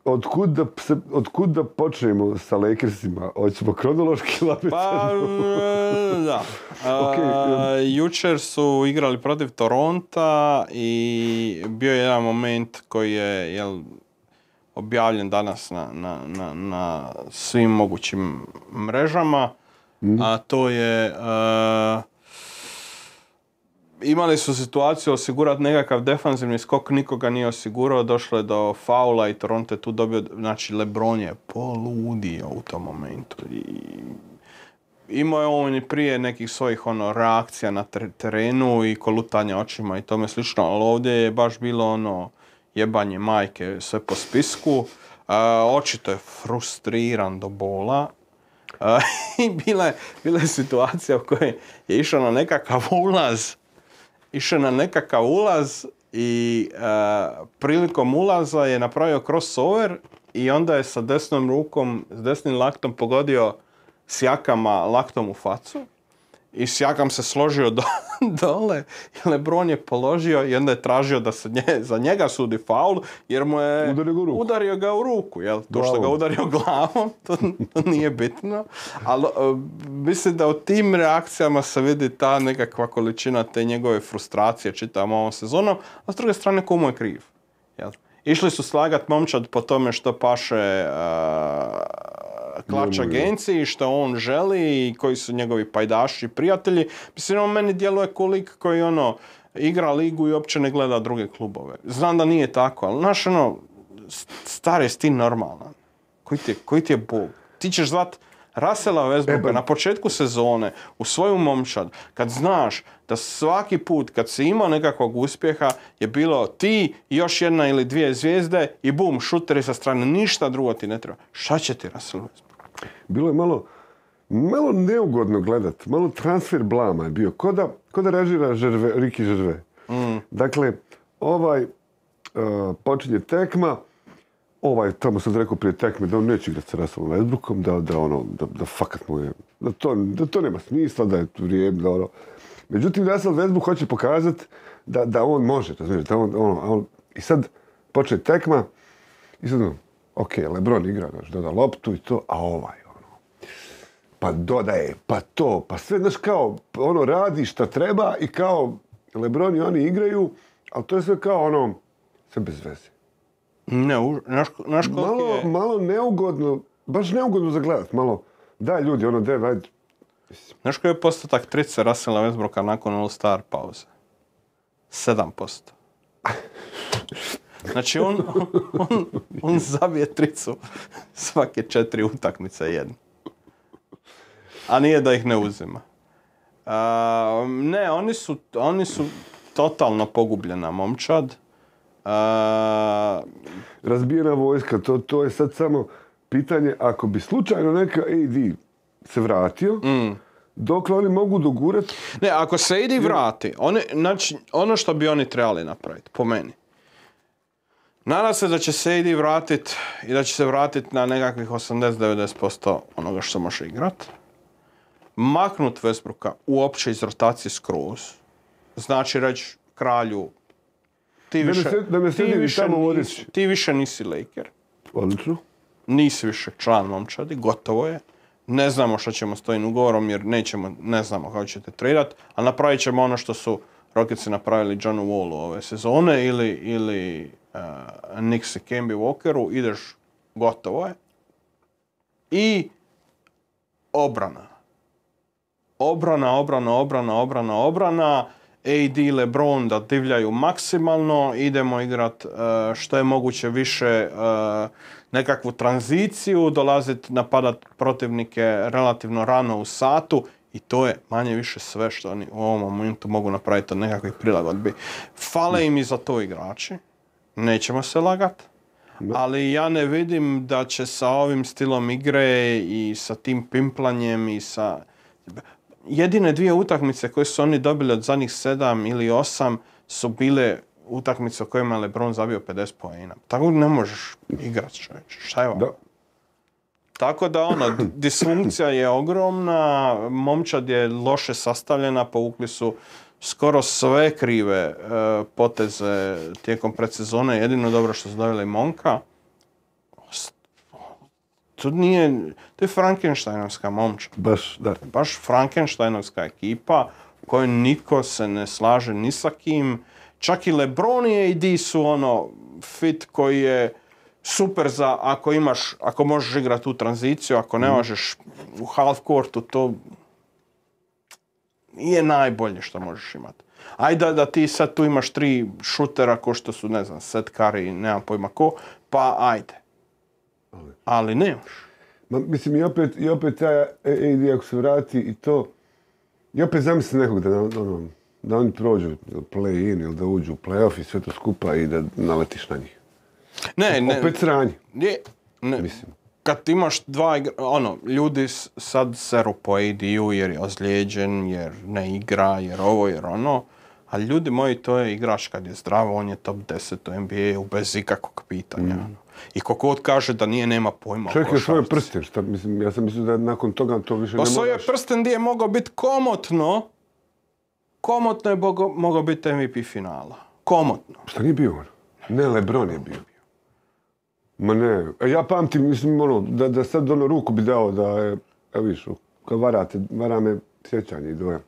Odkud, da, da počnemo sa Lakersima? Hoćemo kronološki labiti? Pa, mm, da. E, jučer su igrali protiv Toronta i bio je jedan moment koji je jel, objavljen danas na, na, na, na svim mogućim mrežama. Mhm. A to je... E, imali su situaciju osigurati nekakav defanzivni skok, nikoga nije osigurao, došlo je do faula i Toronto tu dobio, znači Lebron je poludio u tom momentu. I, imao je on i prije nekih svojih ono, reakcija na terenu i kolutanja očima i tome slično, ali ovdje je baš bilo ono jebanje majke sve po spisku. očito je frustriran do bola i bila je, bila je situacija u kojoj je išao na nekakav ulaz išao na nekakav ulaz i e, prilikom ulaza je napravio crossover i onda je sa desnom rukom, s desnim laktom pogodio s jakama laktom u facu i sjakam se složio dole i Lebron je položio i onda je tražio da se nje, za njega sudi faul jer mu je udario ga u ruku. ga u ruku jel? To što ga udario glavom, to, nije bitno. Ali mislim da u tim reakcijama se vidi ta nekakva količina te njegove frustracije čitavom ovom sezonom, a s druge strane komu je kriv. Jel? Išli su slagat momčad po tome što paše klač agenciji, što on želi i koji su njegovi pajdaši i prijatelji. Mislim, on meni djeluje kolik koji ono, igra ligu i uopće ne gleda druge klubove. Znam da nije tako, ali znaš ono, stari je ti normalan. Koji ti, je, koji ti bog? Ti ćeš zvat Rasela Vesbuka e, na početku sezone u svoju momčad, kad znaš da svaki put kad si imao nekakvog uspjeha je bilo ti, još jedna ili dvije zvijezde i bum, šuteri sa strane, ništa drugo ti ne treba. Šta će ti Rasela bilo je malo, malo neugodno gledat, malo transfer blama je bio, ko da, režira žerve, Riki Žerve. Mm. Dakle, ovaj uh, počinje tekma, ovaj, tamo sam rekao prije tekme da on neće igrati sa Russellom Westbrookom, da, da ono, da, da fakat mu je, da to, da to nema smisla, da je vrijeme, da ono. Međutim, Russell Westbrook hoće pokazati da, da on može, da on, ono, on, i sad počne tekma, i sad ono, ok, Lebron igra, znaš, doda loptu i to, a ovaj, ono, pa dodaje, pa to, pa sve, znaš, kao, ono, radi šta treba i kao, Lebron i oni igraju, ali to je sve kao, ono, sve bez veze. Ne, naš, malo, malo neugodno, baš neugodno za malo, da ljudi, ono, dev, ajde. Znaš koji je postotak trice Rasila Westbrooka nakon All-Star pauze? posto. Znači on, on, tricu svake četiri utakmice jednu. A nije da ih ne uzima. ne, oni su, oni su totalno pogubljena momčad. A... Razbijena vojska, to, to je sad samo pitanje, ako bi slučajno neka AD se vratio, mm. dokle oni mogu dogurati? Ne, ako se AD vrati, oni, znači, ono što bi oni trebali napraviti, po meni, Nadam se da će se AD vratit i da će se vratit na nekakvih 80-90% onoga što može igrat. Maknut Vesbruka uopće iz rotacije skroz. Znači reći kralju ti više, ti, više nisi, ti nisi Laker. Odlično. Nisi više član momčadi, gotovo je. Ne znamo što ćemo s tojim ugovorom jer nećemo, ne znamo kako ćete tradat, a napravit ćemo ono što su Rokici napravili John Wallu ove sezone ili, ili Eh, se Kemby Walkeru, ideš gotovo je. I obrana. Obrana, obrana, obrana, obrana, obrana. AD LeBron da divljaju maksimalno, idemo igrat eh, što je moguće više eh, nekakvu tranziciju, dolazit napadat protivnike relativno rano u satu i to je manje više sve što oni u ovom momentu mogu napraviti od nekakvih prilagodbi. Fale im i za to igrači, nećemo se lagati, Ali ja ne vidim da će sa ovim stilom igre i sa tim pimplanjem i sa... Jedine dvije utakmice koje su oni dobili od zadnjih sedam ili osam su bile utakmice u kojima je Lebron zabio 50 poena. Tako ne možeš igrat čovječ. Šta je ovo? Tako da ono, disfunkcija je ogromna, momčad je loše sastavljena, povukli su skoro sve krive e, poteze tijekom predsezone. Jedino dobro što su dobili Monka. To nije, to je Frankensteinovska momča. Baš, da. Baš Frankensteinovska ekipa u kojoj niko se ne slaže ni sa kim. Čak i Lebron i AD su ono fit koji je super za ako imaš, ako možeš igrati tu tranziciju, ako ne mhm. možeš u half courtu, to nije najbolje što možeš imati. Ajde da, ti sad tu imaš tri šutera ko što su, ne znam, setkari i nemam pojma ko, pa ajde. Ali, Ali nemaš. Ma, mislim, i opet, i opet taj AD ako se vrati i to, i opet zamisli nekog da, ono, da oni prođu play-in ili da uđu u play-off i sve to skupa i da naletiš na njih. Ne, ne. Opet sranje. Ne, ne. Mislim kad imaš dva ono, ljudi sad se po jer je ozlijeđen, jer ne igra, jer ovo, jer ono. Ali ljudi moji, to je igrač kad je zdravo, on je top 10 u NBA-u bez ikakvog pitanja. Mm. Ono. I kako god kaže da nije, nema pojma. Čovjek je prsten, šta mislim, ja sam mislio da nakon toga to više pa ne moraš. prsten gdje je mogao biti komotno, komotno je mogao biti MVP finala. Komotno. Šta nije bio on? Ne, Lebron je bio. Ma ne, e, ja pamtim, mislim, ono, da, da sad ono ruku bi dao da je, evo viš, kad varate, vara me sjećanje i dojam.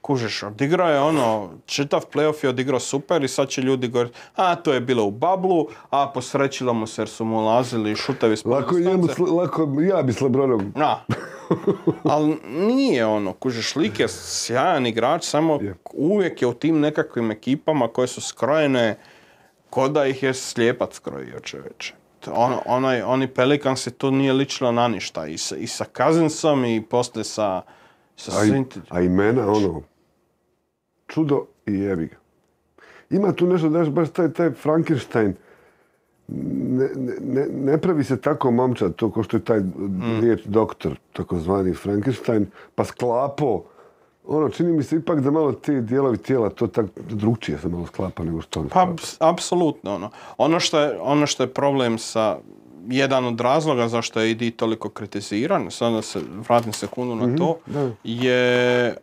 Kužiš, odigrao je ono, čitav playoff je odigrao super i sad će ljudi govoriti, a to je bilo u bablu, a posrećilo mu se jer su mu ulazili šutevi s Lako je njemu, lako ja bi s Lebronom. ali nije ono, kužiš, lik je sjajan igrač, samo uvijek je u tim nekakvim ekipama koje su skrojene, ko da ih je slijepac skrojio čoveče on, onaj, oni Pelikan se to nije ličilo na ništa. I sa, i sa i posle sa, sa a, i, a imena ono, čudo i jebi Ima tu nešto, daš baš taj, taj Frankenstein. Ne, ne, ne, pravi se tako momčad, to ko što je taj mm. doktor, takozvani Frankenstein, pa sklapo ono, čini mi se ipak da malo ti dijelovi tijela to tako dručije se malo sklapa nego što Pa, apsolutno, ono. Ono što, je, ono što je problem sa, jedan od razloga zašto je ID toliko kritiziran, sad da se vratim sekundu na mhm, to, je e,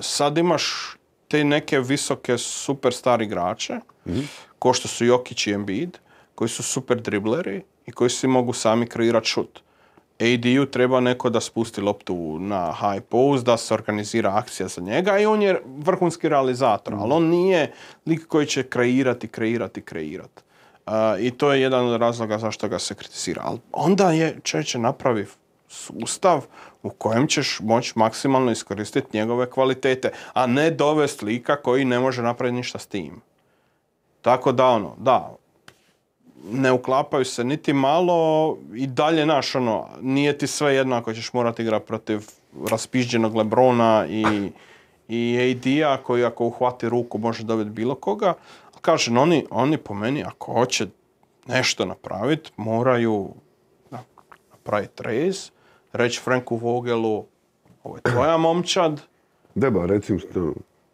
sad imaš te neke visoke super stari igrače, mm ko što su Jokić i Embiid, koji su super dribleri i koji si mogu sami kreirati šut. ADU treba neko da spusti loptu na high post, da se organizira akcija za njega i on je vrhunski realizator, mhm. ali on nije lik koji će kreirati, kreirati, kreirati. E, I to je jedan od razloga zašto ga se kritizira. Ali onda je čeće napravi sustav u kojem ćeš moći maksimalno iskoristiti njegove kvalitete, a ne dovesti lika koji ne može napraviti ništa s tim. Tako da ono, da, ne uklapaju se niti malo i dalje naš ono, nije ti sve jednako ćeš morati igrati protiv raspiđenog Lebrona i, i AD-a koji ako uhvati ruku može dobiti bilo koga. Kažem, oni, oni po meni ako hoće nešto napraviti, moraju napraviti rez, reći Franku Vogelu, ovo je tvoja momčad. Deba, recimo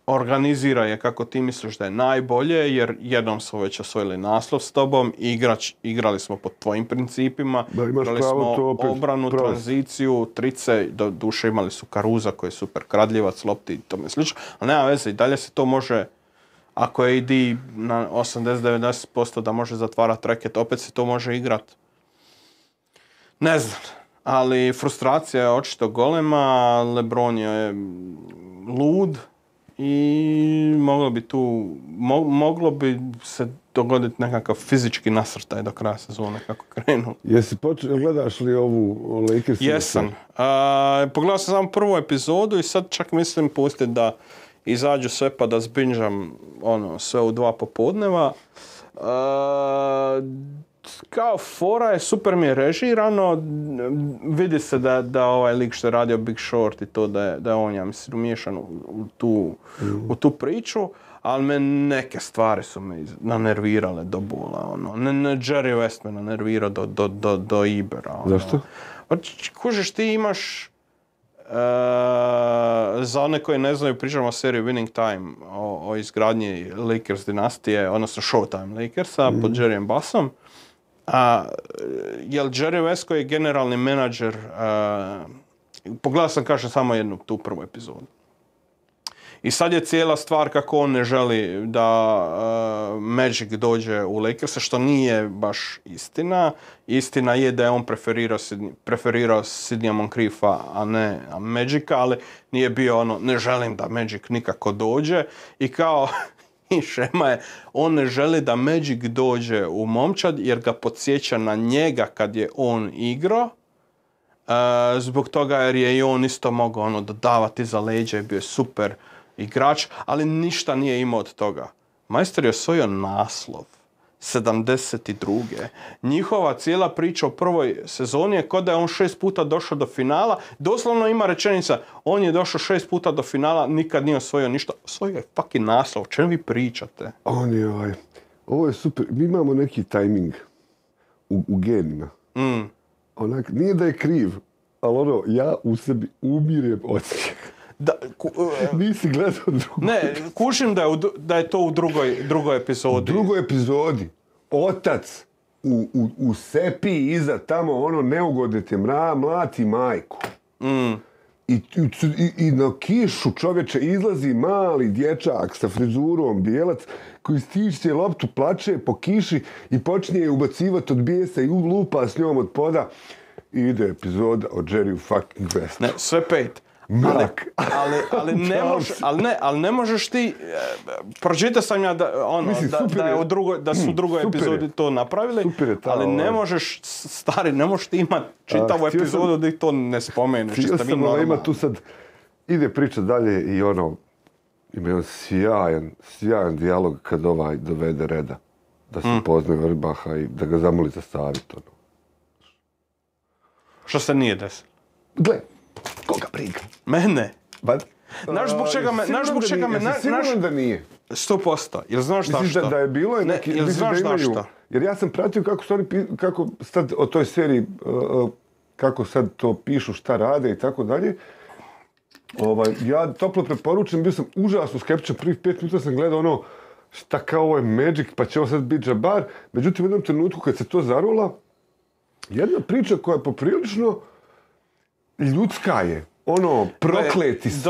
organizira je kako ti misliš da je najbolje, jer jednom smo već osvojili naslov s tobom, igrač, igrali smo po tvojim principima, da, imaš igrali smo opet, obranu, tranziciju, trice, do duše imali su Karuza koji je super kradljivac, lopti i tome slično, ali nema veze, i dalje se to može ako je ID na 80-90% da može zatvarat reket, opet se to može igrat. Ne znam, ali frustracija je očito golema, Lebron je lud, i moglo bi tu, mo, moglo bi se dogoditi nekakav fizički nasrtaj do kraja sezone kako krenu. Jesi počeo, gledaš li ovu Lakers? Jesam. A, pogledao sam samo prvu epizodu i sad čak mislim pustiti da izađu sve pa da zbinžam ono, sve u dva popodneva. A, kao fora je super mi je režirano, vidi se da, da ovaj lik što je radio Big Short i to da je, da on, ja mislim, umiješan u, u, tu, mm. u tu priču, ali me neke stvari su me nanervirale do bola, ono. Ne, Jerry West me do, do, do, do Ibera, ono. Zašto? Pa kužiš ti imaš e, za one koji ne znaju, pričamo o seriji Winning Time, o, o izgradnji Lakers dinastije, odnosno Showtime Lakersa mm. pod Jerryem Bassom. A, e, jel Jerry West koji je generalni menadžer, e, pogledao sam kaže samo jednu tu prvu epizodu. I sad je cijela stvar kako on ne želi da uh, Magic dođe u Lakers, što nije baš istina. Istina je da je on preferirao, Sidney, preferirao a ne Magica, ali nije bio ono, ne želim da Magic nikako dođe. I kao, i Šema je, on ne želi da Magic dođe u momčad jer ga podsjeća na njega kad je on igrao. E, zbog toga jer je i on isto mogao ono dodavati za leđa i bio je super igrač, ali ništa nije imao od toga. Majster je osvojio naslov. 72. Njihova cijela priča o prvoj sezoni je kod da je on šest puta došao do finala. Doslovno ima rečenica, on je došao šest puta do finala, nikad nije osvojio ništa. Osvojio je fucking naslov, o čemu vi pričate? On je ovaj, ovo je super, mi imamo neki tajming u, genima. Mm. Onak, nije da je kriv, ali ono, ja u sebi umirem od E, Nisi gledao drugu Ne, kušim da je, to u drugoj, drugoj epizodi. U drugoj epizodi. Otac u, sepi iza tamo ono neugodne te mra, mlati majku. Mm. I, na kišu čovječe izlazi mali dječak sa frizurom, bijelac, koji stiče loptu, plače po kiši i počinje je ubacivati od bijesa i lupa s njom od poda. ide epizoda o Jerry fucking best. Ne, sve pet. Mrak. Ali, ali, ne možeš. ali, ne, ali ne možeš ti, e, pročitao sam ja da, ono, Mislim, da, da, u drugo, da su u mm, drugoj epizodi to napravili, ali ne ovaj. možeš, stari, ne možeš ti imat čitavu epizodu da ih to ne spomeneš. ima tu sad, ide priča dalje i ono, ima jedan sjajan, dijalog kad ovaj dovede reda. Da se mm. Vrbaha i da ga zamoli za savjet. Ono. Što se nije desilo? Gle, Koga briga? Mene? Pa, znaš zbog čega me... Znaš zbog čega me... siguran da nije? Sto posto. Jel znaš šta Misliš da, je bilo Ne, jel znaš Jer ja sam pratio kako stvari... Kako sad o toj seriji... E, e, kako sad to pišu, šta rade i tako dalje. Ovaj, ja toplo preporučujem, bio sam užasno skeptičan, prvih pet minuta sam gledao ono šta kao ovo je Magic, pa će ovo sad biti džabar. Međutim, u jednom trenutku kad se to zarula, jedna priča koja je poprilično ljudska je. Ono, prokleti su,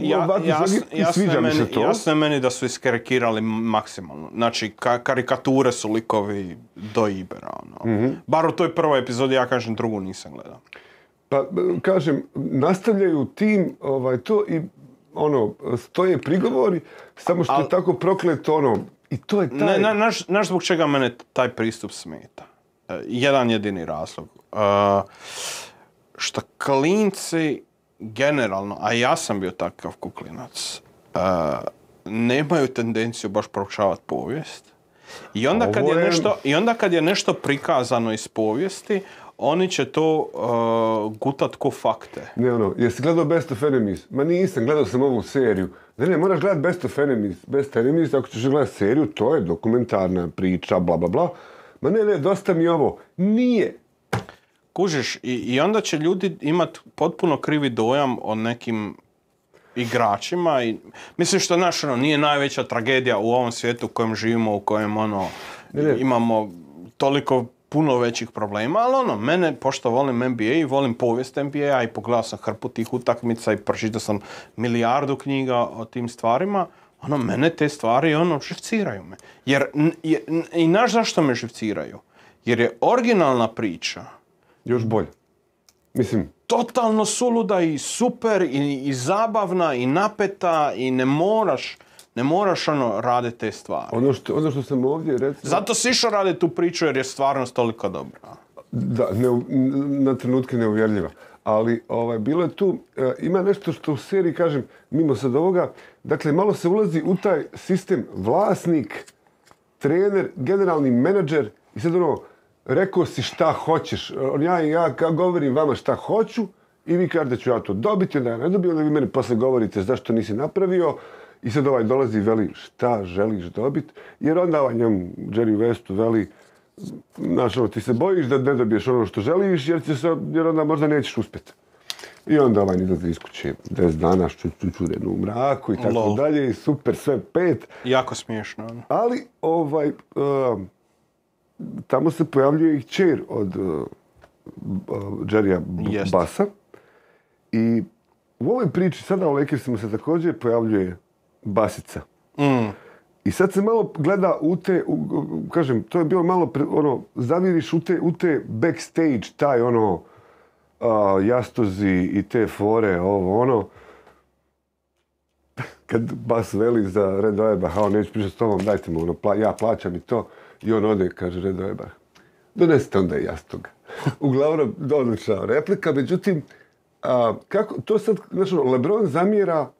ja, ono, sviđa se to. Jasno je meni da su iskarikirali maksimalno. Znači, karikature su likovi do Ibera. Ono. mm Bar u toj prvoj epizodi, ja kažem, drugu nisam gledao. Pa, kažem, nastavljaju tim ovaj, to i ono, stoje prigovori, samo što je tako proklet ono, i to je taj... Ne, na, naš, zbog čega mene taj pristup smeta. E, jedan jedini razlog. E, što klinci generalno, a ja sam bio takav kuklinac, uh, nemaju tendenciju baš proučavati povijest. I onda, kad je nešto, I onda kad je nešto prikazano iz povijesti, oni će to uh, gutat ko fakte. Ne ono, jesi gledao Best of Enemies? Ma nisam, gledao sam ovu seriju. Ne, ne, moraš gledat Best of Enemies. Best Enemies, ako ćeš gledati seriju, to je dokumentarna priča, bla, bla, bla. Ma ne, ne, dosta mi ovo. Nije. Kužiš, i, i onda će ljudi imati potpuno krivi dojam o nekim igračima i mislim što naš ono nije najveća tragedija u ovom svijetu u kojem živimo, u kojem ono imamo toliko puno većih problema, ali ono, mene, pošto volim NBA i volim povijest NBA i pogledao sam hrpu tih utakmica i pročitao sam milijardu knjiga o tim stvarima, ono, mene te stvari, ono, živciraju me. Jer, i, i naš zašto me živciraju? Jer je originalna priča još bolje. Mislim, totalno suluda i super i, i zabavna i napeta i ne moraš ne moraš ono raditi te stvari. Ono što, ono što sam ovdje recimo... Zato si išao raditi tu priču jer je stvarnost toliko dobra. Da, ne, na trenutke neuvjerljiva. Ali ovaj, bilo je tu, e, ima nešto što u seriji kažem, mimo sad ovoga, dakle malo se ulazi u taj sistem vlasnik, trener, generalni menadžer i sad ono, rekao si šta hoćeš, ja, ja govorim vama šta hoću i vi kažete da ću ja to dobiti, da ja ne dobijem, onda vi meni posle govorite zašto nisi napravio i sad ovaj dolazi i veli šta želiš dobiti, jer onda ovaj njemu Jerry Westu veli znaš ono, ti se bojiš da ne dobiješ ono što želiš jer, će se, jer onda možda nećeš uspjeti. I onda ovaj izlazi iz iskuće 10 dana čučuren u mraku i tako dalje i super sve pet. Jako smiješno. Ono. Ali ovaj, tamo se pojavljuje i čer od uh, e, e, Jerrya Basa. I u ovoj priči sada o Lakersima se također pojavljuje Basica. Mm. I sad se malo gleda u te, kažem, to je bilo malo, ono, zaviriš u te, backstage, taj ono, jastozi i te fore, ovo, ono. Kad Bas veli za Red Velvet, neću pričati s tobom, dajte mu, ono, ja plaćam i to. I on ode i kaže Redojebar, donesite onda jastoga. Uglavnom, odlična replika, međutim, kako, to sad, znači, Lebron zamjera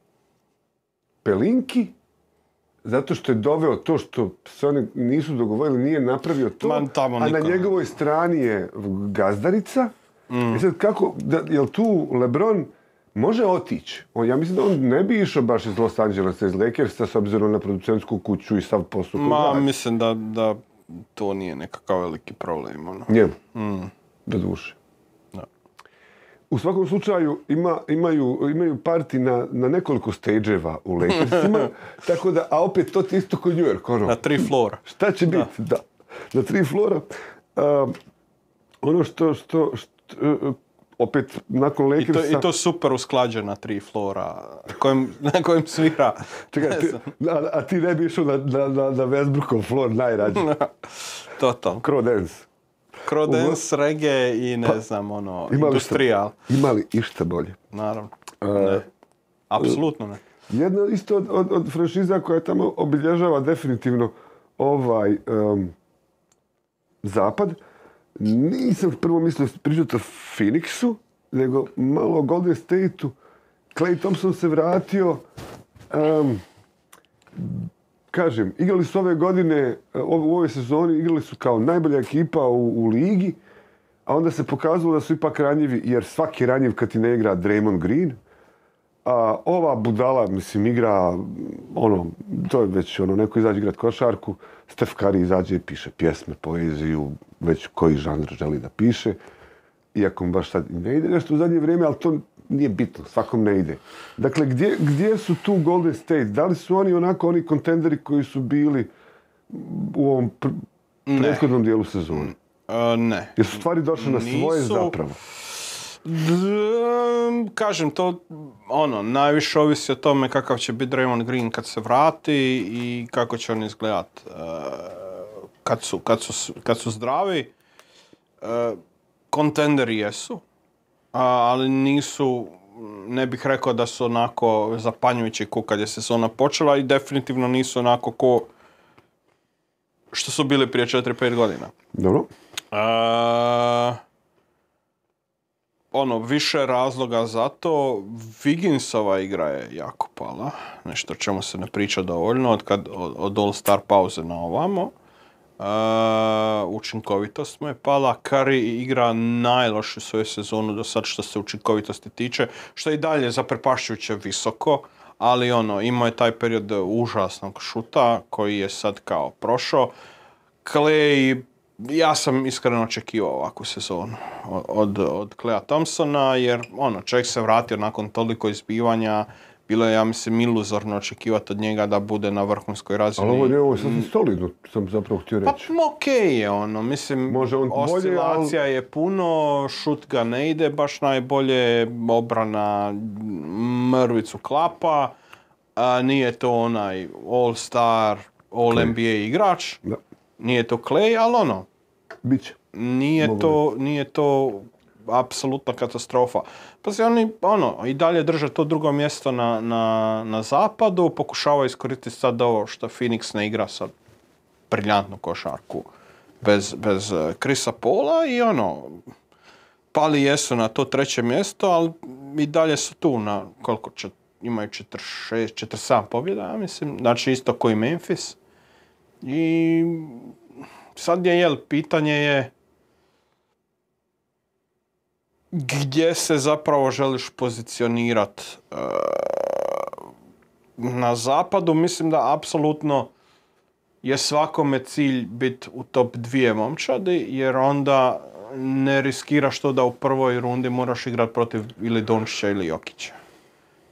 Pelinki, zato što je doveo to što se oni nisu dogovorili, nije napravio to, a na njegovoj strani je gazdarica. I mm. e sad kako, da, jel tu Lebron može otići? ja mislim da on ne bi išao baš iz Los Angelesa, iz Lakersa, s obzirom na producentsku kuću i sav posao. Ma, mislim da to nije nekakav veliki problem. Ono. Je, mm. duše. Da. U svakom slučaju ima, imaju, imaju parti na, na nekoliko stageva u Lakersima, tako da, a opet to ti isto kod New York, ono. Na tri flora. Šta će biti? Da. Na tri flora. ono što, što, opet nakon Lakersa... I to, i super usklađena tri flora na kojem svira. Čekaj, a, ti ne bi išao na, na, Westbrookov flor najrađe? Total. Crow dance. Crow dance, reggae i ne pa, znam, ono, industrial. Ima li išta bolje? Naravno. E, ne. Apsolutno ne. Jedna isto od, franšiza koja tamo obilježava definitivno ovaj zapad, nisam prvo mislio pričati o Phoenixu, nego malo o Golden State-u, Clay Thompson se vratio. kažem, igrali su ove godine, eh, u ovoj sezoni igrali su kao najbolja ekipa u, u ligi, a onda se pokazalo da su ipak ranjivi, jer svaki ranjiv kad ti ne igra Draymond Green, ova budala, mislim, igra, ono, to je već ono, neko izađe igrat košarku, Stef Kari izađe i piše pjesme, poeziju, već koji žanr želi da piše. Iako mu baš sad ne ide nešto u zadnje vrijeme, ali to nije bitno, svakom ne ide. Dakle, gdje, su tu Golden State? Da li su oni onako oni kontenderi koji su bili u ovom prethodnom dijelu sezone? E, ne. Jer su stvari došle na svoje zapravo? Kažem, to ono, najviše ovisi o tome kakav će biti Draymond Green kad se vrati i kako će on izgledat e, kad su, kad su, kad su zdravi. E, kontenderi jesu, ali nisu, ne bih rekao da su onako zapanjujući ko kad je sezona počela i definitivno nisu onako ko što su bili prije 4-5 godina. Dobro. E, ono, više razloga za to. Viginsova igra je jako pala. Nešto o čemu se ne priča dovoljno od, kad, od All Star pauze na ovamo. Uh, učinkovitost mu je pala. Kari igra najlošu svoju sezonu do sad što se učinkovitosti tiče, što i dalje zaprepašćujuće visoko, ali ono, ima je taj period užasnog šuta koji je sad kao prošao. Clay ja sam iskreno očekivao ovakvu sezonu od, od Clea Thompsona, jer ono, čovjek se vratio nakon toliko izbivanja, bilo je, ja mislim, iluzorno očekivati od njega da bude na vrhunskoj razini. Ali ovo je ovo mm. solidno, sam zapravo htio pa, reći. Pa okej je ono, mislim, Može on oscilacija je puno, šut ga ne ide baš najbolje, obrana mrvicu klapa, a nije to onaj all-star, all-NBA igrač, nije to klej, ali ono... Nije to, nije to apsolutna katastrofa. Pa se oni ono, i dalje drže to drugo mjesto na, na, na zapadu, pokušavaju iskoristiti sad ovo što Phoenix ne igra sa briljantnu košarku bez, bez e, Krisa Pola i ono, pali jesu na to treće mjesto, ali i dalje su tu na koliko će, imaju 46, 47 pobjeda, ja mislim, znači isto koji Memphis. I sad je, jel, pitanje je gdje se zapravo želiš pozicionirati. E, na zapadu mislim da apsolutno je svakome cilj biti u top dvije momčadi, jer onda ne riskiraš to da u prvoj rundi moraš igrati protiv ili Dončića ili Jokića.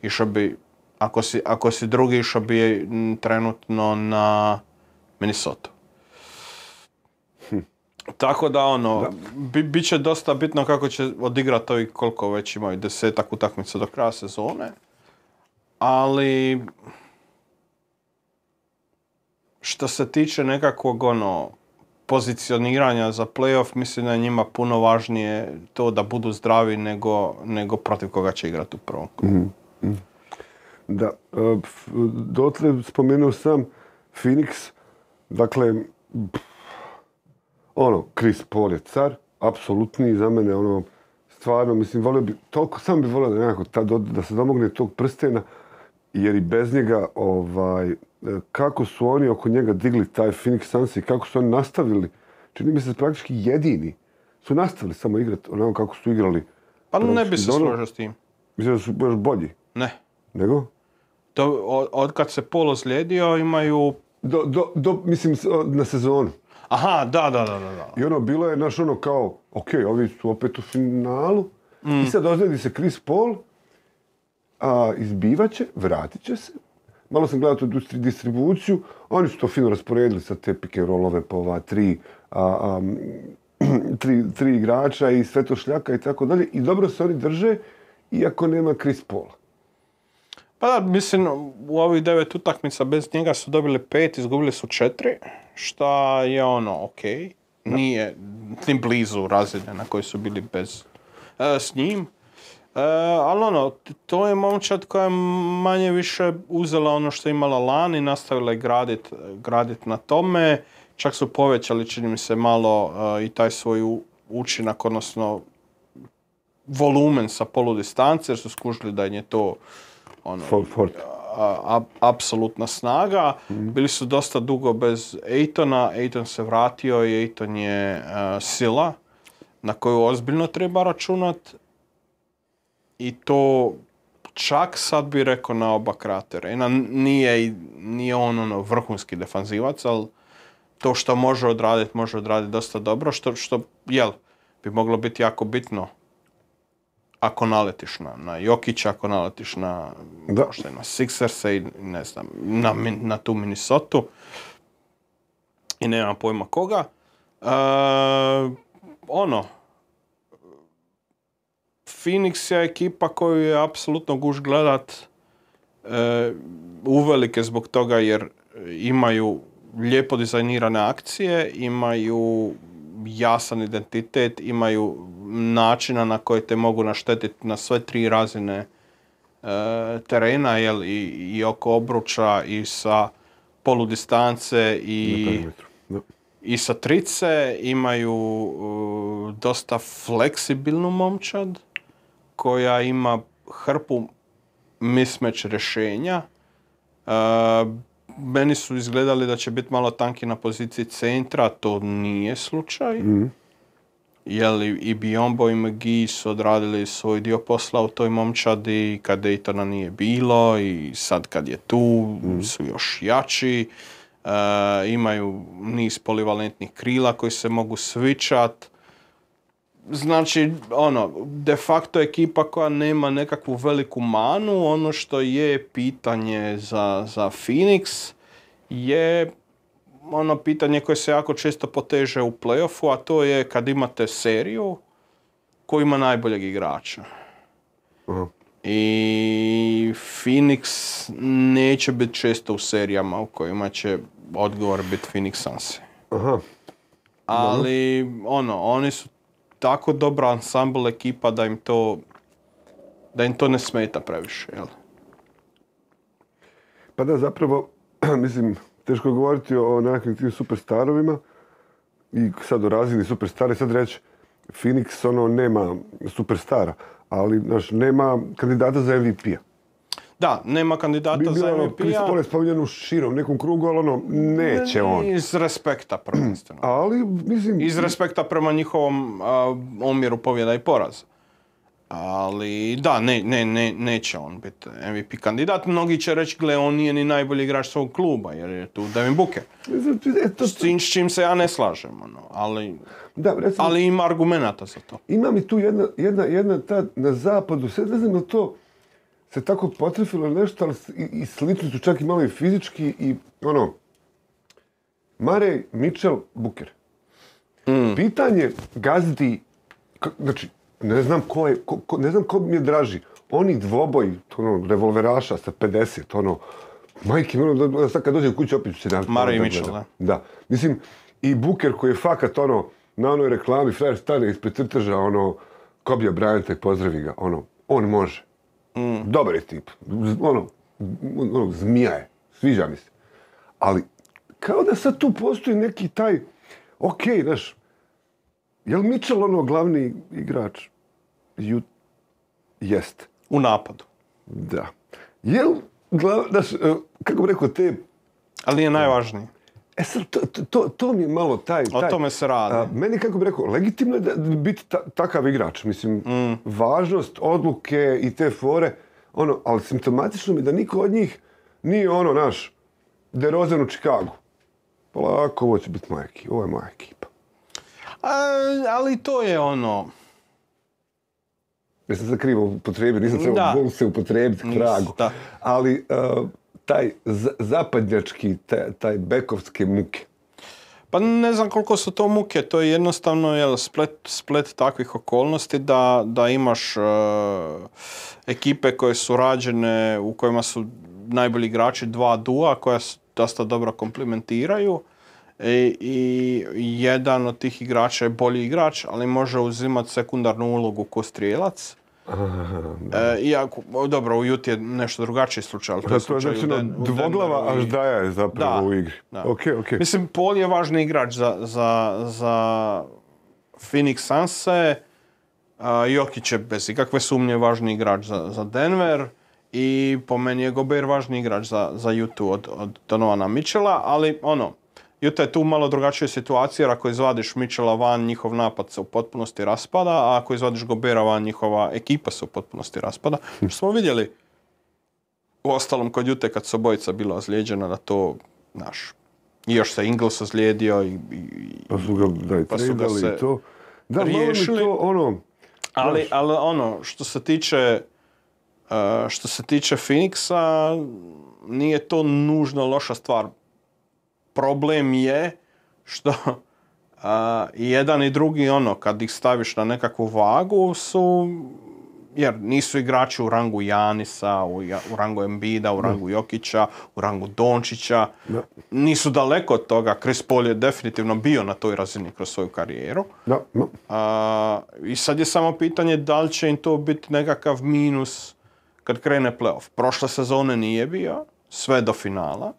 Išao bi, ako si, ako si drugi, išao bi trenutno na Minnesota. Tako da ono, Bi, bit će dosta bitno kako će odigrati ovi koliko već imaju desetak utakmica do kraja sezone. Ali što se tiče nekakvog ono pozicioniranja za playoff, mislim da je njima puno važnije to da budu zdravi nego, nego protiv koga će igrati u prvom mm, Da, e, dotle spomenuo sam Phoenix, Dakle, ono, Chris Paul je car, apsolutni za mene, ono, stvarno, mislim, volio bi, sam bi volio da nekako da se domogne tog prstena, jer i bez njega, ovaj, kako su oni oko njega digli taj Phoenix Suns i kako su oni nastavili, čini mi se praktički jedini, su nastavili samo igrati onako kako su igrali. Pa ne bi se složio ono, s tim. Mislim da su još bolji. Ne. Nego? od, kad se polo slijedio imaju do, do, do, mislim, na sezonu. Aha, da, da, da, da. I ono, bilo je, naš ono, kao, ok, ovi su opet u finalu. I mm. sad ozljedi se Chris Paul. A, izbivat će, vratit će se. Malo sam gledao tu distribuciju. Oni su to fino rasporedili sa te rolove po ova tri, tri, tri igrača i sve to šljaka i tako dalje. I dobro se oni drže, iako nema Chris Paula. Pa da, mislim, u ovih devet utakmica bez njega su dobili pet, izgubili su četiri, šta je ono, ok. Nije ni blizu razine na koji su bili bez, e, s njim. E, ali ono, to je momčad koja je manje više uzela ono što je imala lani, nastavila je gradit, gradit na tome. Čak su povećali, čini mi se, malo e, i taj svoj učinak, odnosno volumen sa poludistance, jer su skužili da im je to ono, apsolutna snaga. Bili su dosta dugo bez Ejtona, Ejton se vratio i Ejton je e, sila na koju ozbiljno treba računat i to čak sad bi rekao na oba kratera. Ena nije, nije on ono vrhunski defanzivac, ali to što može odraditi, može odraditi dosta dobro, što, što jel, bi moglo biti jako bitno ako naletiš na, na Jokića, ako naletiš na, je, na Sixersa i ne znam, na, na tu Minnesota i nemam pojma koga. E, ono, Phoenix je ekipa koju je apsolutno guš gledat e, uvelike zbog toga jer imaju lijepo dizajnirane akcije, imaju jasan identitet, imaju načina na koji te mogu naštetiti na sve tri razine e, terena jel, i, oko obruča i sa poludistance i, i sa trice imaju e, dosta fleksibilnu momčad koja ima hrpu mismeć rješenja. E, meni su izgledali da će biti malo tanki na poziciji centra, to nije slučaj. Mm. Jeli i Biombo i McGee su odradili svoj dio posla u toj momčadi, kad Daytona nije bilo i sad kad je tu mhm. su još jači. Uh, imaju niz polivalentnih krila koji se mogu svičat. Znači, ono, de facto ekipa koja nema nekakvu veliku manu, ono što je pitanje za, za Phoenix je ono pitanje koje se jako često poteže u playoffu, a to je kad imate seriju koji ima najboljeg igrača. Mhm. I Phoenix neće biti često u serijama u kojima će odgovor biti Phoenix Suns. Ali, ono, oni su tako dobra ansambl ekipa da im to da im to ne smeta previše, jel? Pa da, zapravo, mislim, teško je govoriti o nekakvim tim superstarovima i sad o razini superstara sad reći Phoenix ono nema superstara, ali znaš, nema kandidata za MVP-a. Da, nema kandidata za MVP. Bi bilo p-a. spominjen u širom nekom krugu, ali ono, neće on. Iz respekta prvenstveno. ali, mislim... Iz respekta prema njihovom omjeru pobjeda i poraza. Ali da, ne, neće on biti MVP kandidat. Mnogi će reći, gle, on nije ni najbolji igrač svog kluba, jer je tu Devin Booker. S čim, s čim se ja ne slažem, ono. ali, da, recimo, ali ima argumenata za to. Ima mi tu jedna, jedna, ta na zapadu, sve ne znam to se tako potrefilo nešto, ali i, slični su čak i malo i fizički i ono, mare Mitchell, Buker. Mm. Pitanje gazdi, znači, ne znam ko je, ne znam ko mi je draži. Oni dvoboj, ono, revolveraša sa 50, ono, majke, ono, sad kad dođem kuću, opet ću se da... Mare i Mitchell, da. Da, mislim, i Buker koji je fakat, ono, na onoj reklami frajer stane ispred crteža, ono, Kobe Bryant, pozdravi ga, ono, on može. Dobar je tip. Ono, ono, zmija je. Sviđa mi se. Ali, kao da sad tu postoji neki taj, ok, znaš, je li ono glavni igrač? Jest. U napadu. Da. Je li, znaš, e, kako bi rekao, te... Ali je najvažniji. E sad, to, to, to, mi je malo taj... taj o tome se radi. meni, kako bih rekao, legitimno je da biti takav igrač. Mislim, mm. važnost, odluke i te fore, ono, ali simptomatično mi da niko od njih nije ono, naš, DeRozan u Čikagu. Polako, ovo će biti moja ekipa, ovo je moja ekipa. ali to je ono... Jesam se krivo upotrijebio, nisam se upotrebiti. kragu. Da. Ali, taj zapadnjački, taj, bekovski, muke? Pa ne znam koliko su to muke, to je jednostavno splet, takvih okolnosti da, imaš e, ekipe koje su rađene, u kojima su najbolji igrači dva dua koja dosta dobro komplementiraju e, I, jedan od tih igrača je bolji igrač, ali može uzimati sekundarnu ulogu ko strijelac E, iako, dobro, u Juti je nešto drugačiji slučaj, ali to je slučaj znači, ono, Dvoglava je zapravo u igri. Da. Okay, Mislim, Paul je važni igrač za, za, za Phoenix Sanse Jokić je bez ikakve sumnje važni igrač za, za Denver. I po meni je Gobert važni igrač za, za Jutu od, od Donovana Michela, ali ono, Juta je tu malo drugačija situacija jer ako izvadiš Michela van, njihov napad se u potpunosti raspada, a ako izvadiš Gobera van, njihova ekipa se u potpunosti raspada. Hm. Što smo vidjeli u ostalom kod Jute kad su obojica bila ozlijeđena da to, naš, i još se Ingles ozlijedio i, i, pa su ga, da, pa to. Da, riješili. To ono, ali, ali ono, što se tiče e, što se tiče Phoenixa, nije to nužno loša stvar problem je što a, i jedan i drugi ono kad ih staviš na nekakvu vagu su jer nisu igrači u rangu Janisa, u, rangu Embida, u rangu Jokića, u rangu Dončića. Nisu daleko od toga. Chris Paul je definitivno bio na toj razini kroz svoju karijeru. A, I sad je samo pitanje da li će im to biti nekakav minus kad krene playoff. Prošle sezone nije bio, sve do finala.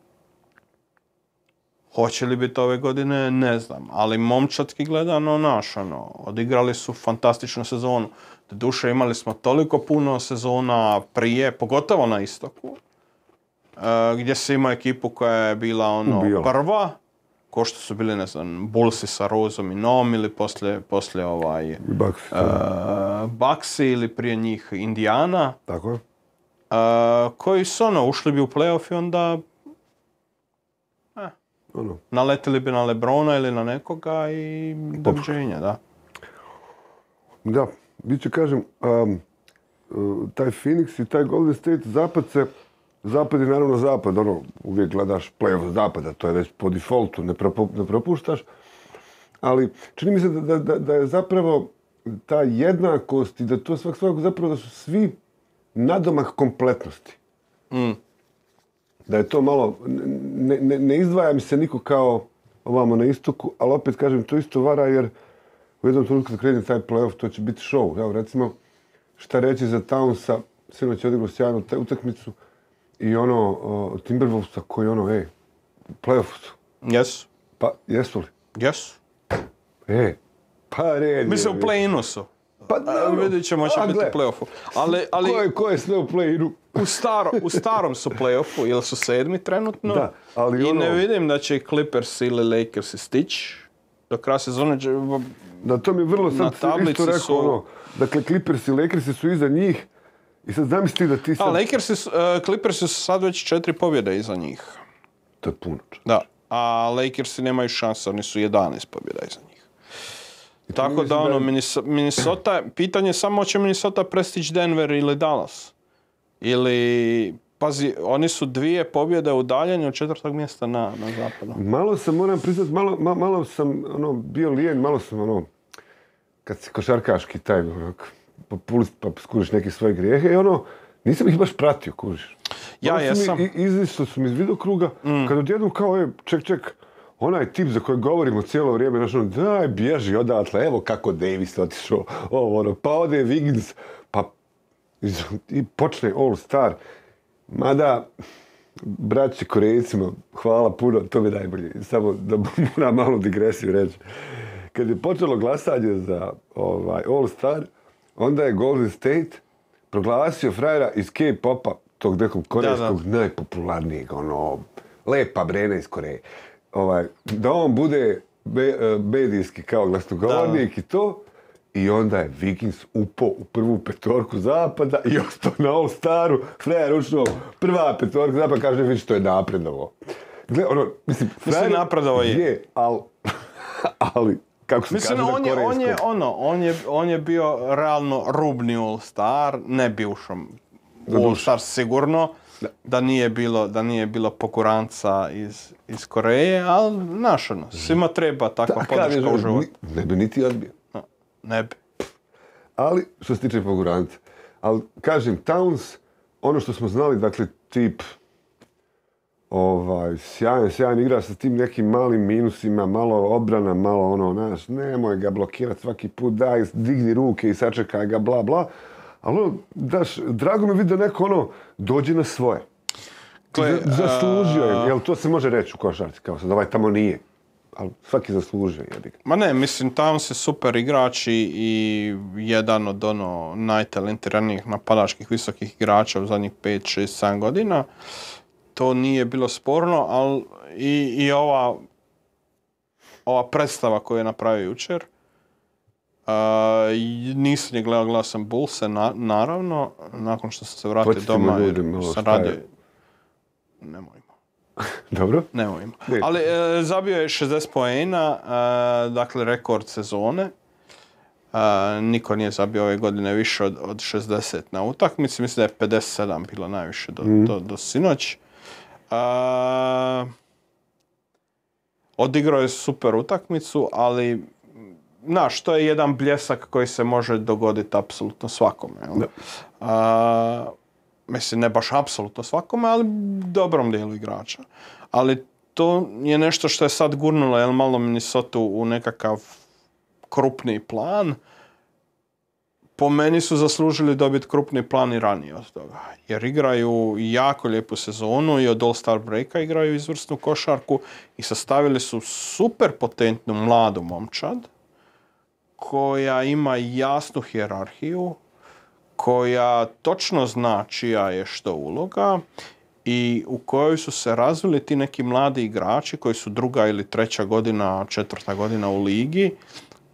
Hoće li biti ove godine, ne znam. Ali momčatki gledano, naš, ono, odigrali su fantastičnu sezonu. duše imali smo toliko puno sezona prije, pogotovo na istoku, e, gdje se ima ekipu koja je bila ono prva, ko što su bili, ne znam, Bulsi sa Rozom i Nom ili poslije, poslije ovaj... Baksi. Uh, e, Baksi ili prije njih Indiana. Tako je. Uh, koji su ono, ušli bi u playoff i onda ono. Naletili bi na Lebrona ili na nekoga i dođenja, da. Da, bit će kažem, e, taj Phoenix i taj Golden State zapad se, zapad je naravno zapad, ono, uvijek gledaš playoff zapada, to je već po defaultu, ne, propuštaš, ali čini mi se da, je zapravo ta jednakost i da to svak svakog zapravo da su svi nadomak kompletnosti. Mm da je to malo, ne, ne, ne izdvaja mi se niko kao ovamo na istoku, ali opet kažem, to isto vara jer u jednom trenutku kad krene taj playoff, to će biti show. Evo recimo, šta reći za Townsa, sinoć je odigrao sjajnu utakmicu i ono uh, Timberwolvesa koji ono, ej, playoff su. Yes. Pa, jesu li? Yes. E, pa red. Mislim, u play-inu su. Pa da, vidjet ćemo će biti u playoffu. Ali, ali, ko, je, ko sve u play u, staro, u starom su play-offu, jer su sedmi trenutno. Da, ali I ne ono- vidim da će Clippers ili Lakers stići. Do kraja sezone Da, to mi je vrlo sad isto rekao ono. Dakle, Clippers i Lakers su iza njih. I sad zamisli da ti sad... A, Lakers e, su sad već četiri pobjede iza njih. To je puno. Da. A Lakersi nemaju šansa, oni su 11 pobjeda iza njih. Tako da ono, Minnesota, pitanje je samo hoće Minnesota prestići Denver ili Dallas. Ili, pazi, oni su dvije pobjede udaljeni od četvrtog mjesta na, zapadu. Malo sam, moram priznat, malo, sam ono, bio lijen, malo sam ono, kad si košarkaški taj, onak, pa, pulis, skužiš neke svoje grijehe i ono, nisam ih baš pratio, kužiš. Ja jesam. Izišao sam iz vidokruga, mm. kad odjednom kao, je, ček, ček, onaj tip za kojeg govorimo cijelo vrijeme, znači, daj, bježi odatle, evo kako Davis otišao, ovo, ono, pa ode Wiggins, pa i počne All Star. Mada, braći Korejcima, hvala puno, to mi je najbolje. Samo da moram malo digresiju reći. Kad je počelo glasanje za ovaj, All Star, onda je Golden State proglasio frajera iz K-popa, tog nekog korejskog najpopularnijeg, ono, lepa brena iz Koreje ovaj, da on bude be, e, kao glasnogovornik i to. I onda je Vikings upao u prvu petorku zapada i ostao na ovu staru, Freja ručno, prva petorka zapada, kaže, vidi što je napredovo. Gle, ono, mislim, napredovo je. je ali, ali, kako se kaže on je, on je, ono, on je, on je bio realno rubni All-Star, ne bivšom All-Star sigurno da nije bilo, da nije bilo pokuranca iz, iz Koreje, ali znaš ono, svima mhm. treba takva podrška u životu. Ne bi niti odbio. ne bi. Ali, što se tiče pokuranca, ali kažem, Towns, ono što smo znali, dakle, tip ovaj, sjajan, sjajan igra sa tim nekim malim minusima, malo obrana, malo ono, znaš, nemoj ga blokirati svaki put, daj, digni ruke i sačekaj ga, bla, bla. Ali ono, daš, drago mi vidi da neko ono, dođe na svoje. zaslužio je, jel to se može reći u košarci, kao sad ovaj tamo nije. Ali svaki zaslužio je. Ma ne, mislim, tamo su super igrači i, jedan od ono najtalentiranijih napadačkih visokih igrača u zadnjih 5, 6, 7 godina. To nije bilo sporno, ali i, i ova, ova predstava koju je napravio jučer, Uh, nisam je gledao, gledao sam Bullse, naravno, nakon što sam se vratio doma, Nemojmo. Dobro. Nemojmo. Ali e, zabio je 60 poena, e, dakle rekord sezone. E, niko nije zabio ove godine više od, od 60 na utakmici, mislim da je 57 bilo najviše do, mhm. do, do sinoć. Odigrao je super utakmicu, ali znaš, to je jedan bljesak koji se može dogoditi apsolutno svakome. mislim, ne baš apsolutno svakome, ali dobrom dijelu igrača. Ali to je nešto što je sad gurnulo jel, malo Minnesota u nekakav krupni plan. Po meni su zaslužili dobiti krupni plan i ranije od toga. Jer igraju jako lijepu sezonu i od All-Star breaka igraju izvrsnu košarku i sastavili su super potentnu mladu momčad koja ima jasnu hjerarhiju, koja točno zna čija je što uloga i u kojoj su se razvili ti neki mladi igrači koji su druga ili treća godina, četvrta godina u ligi,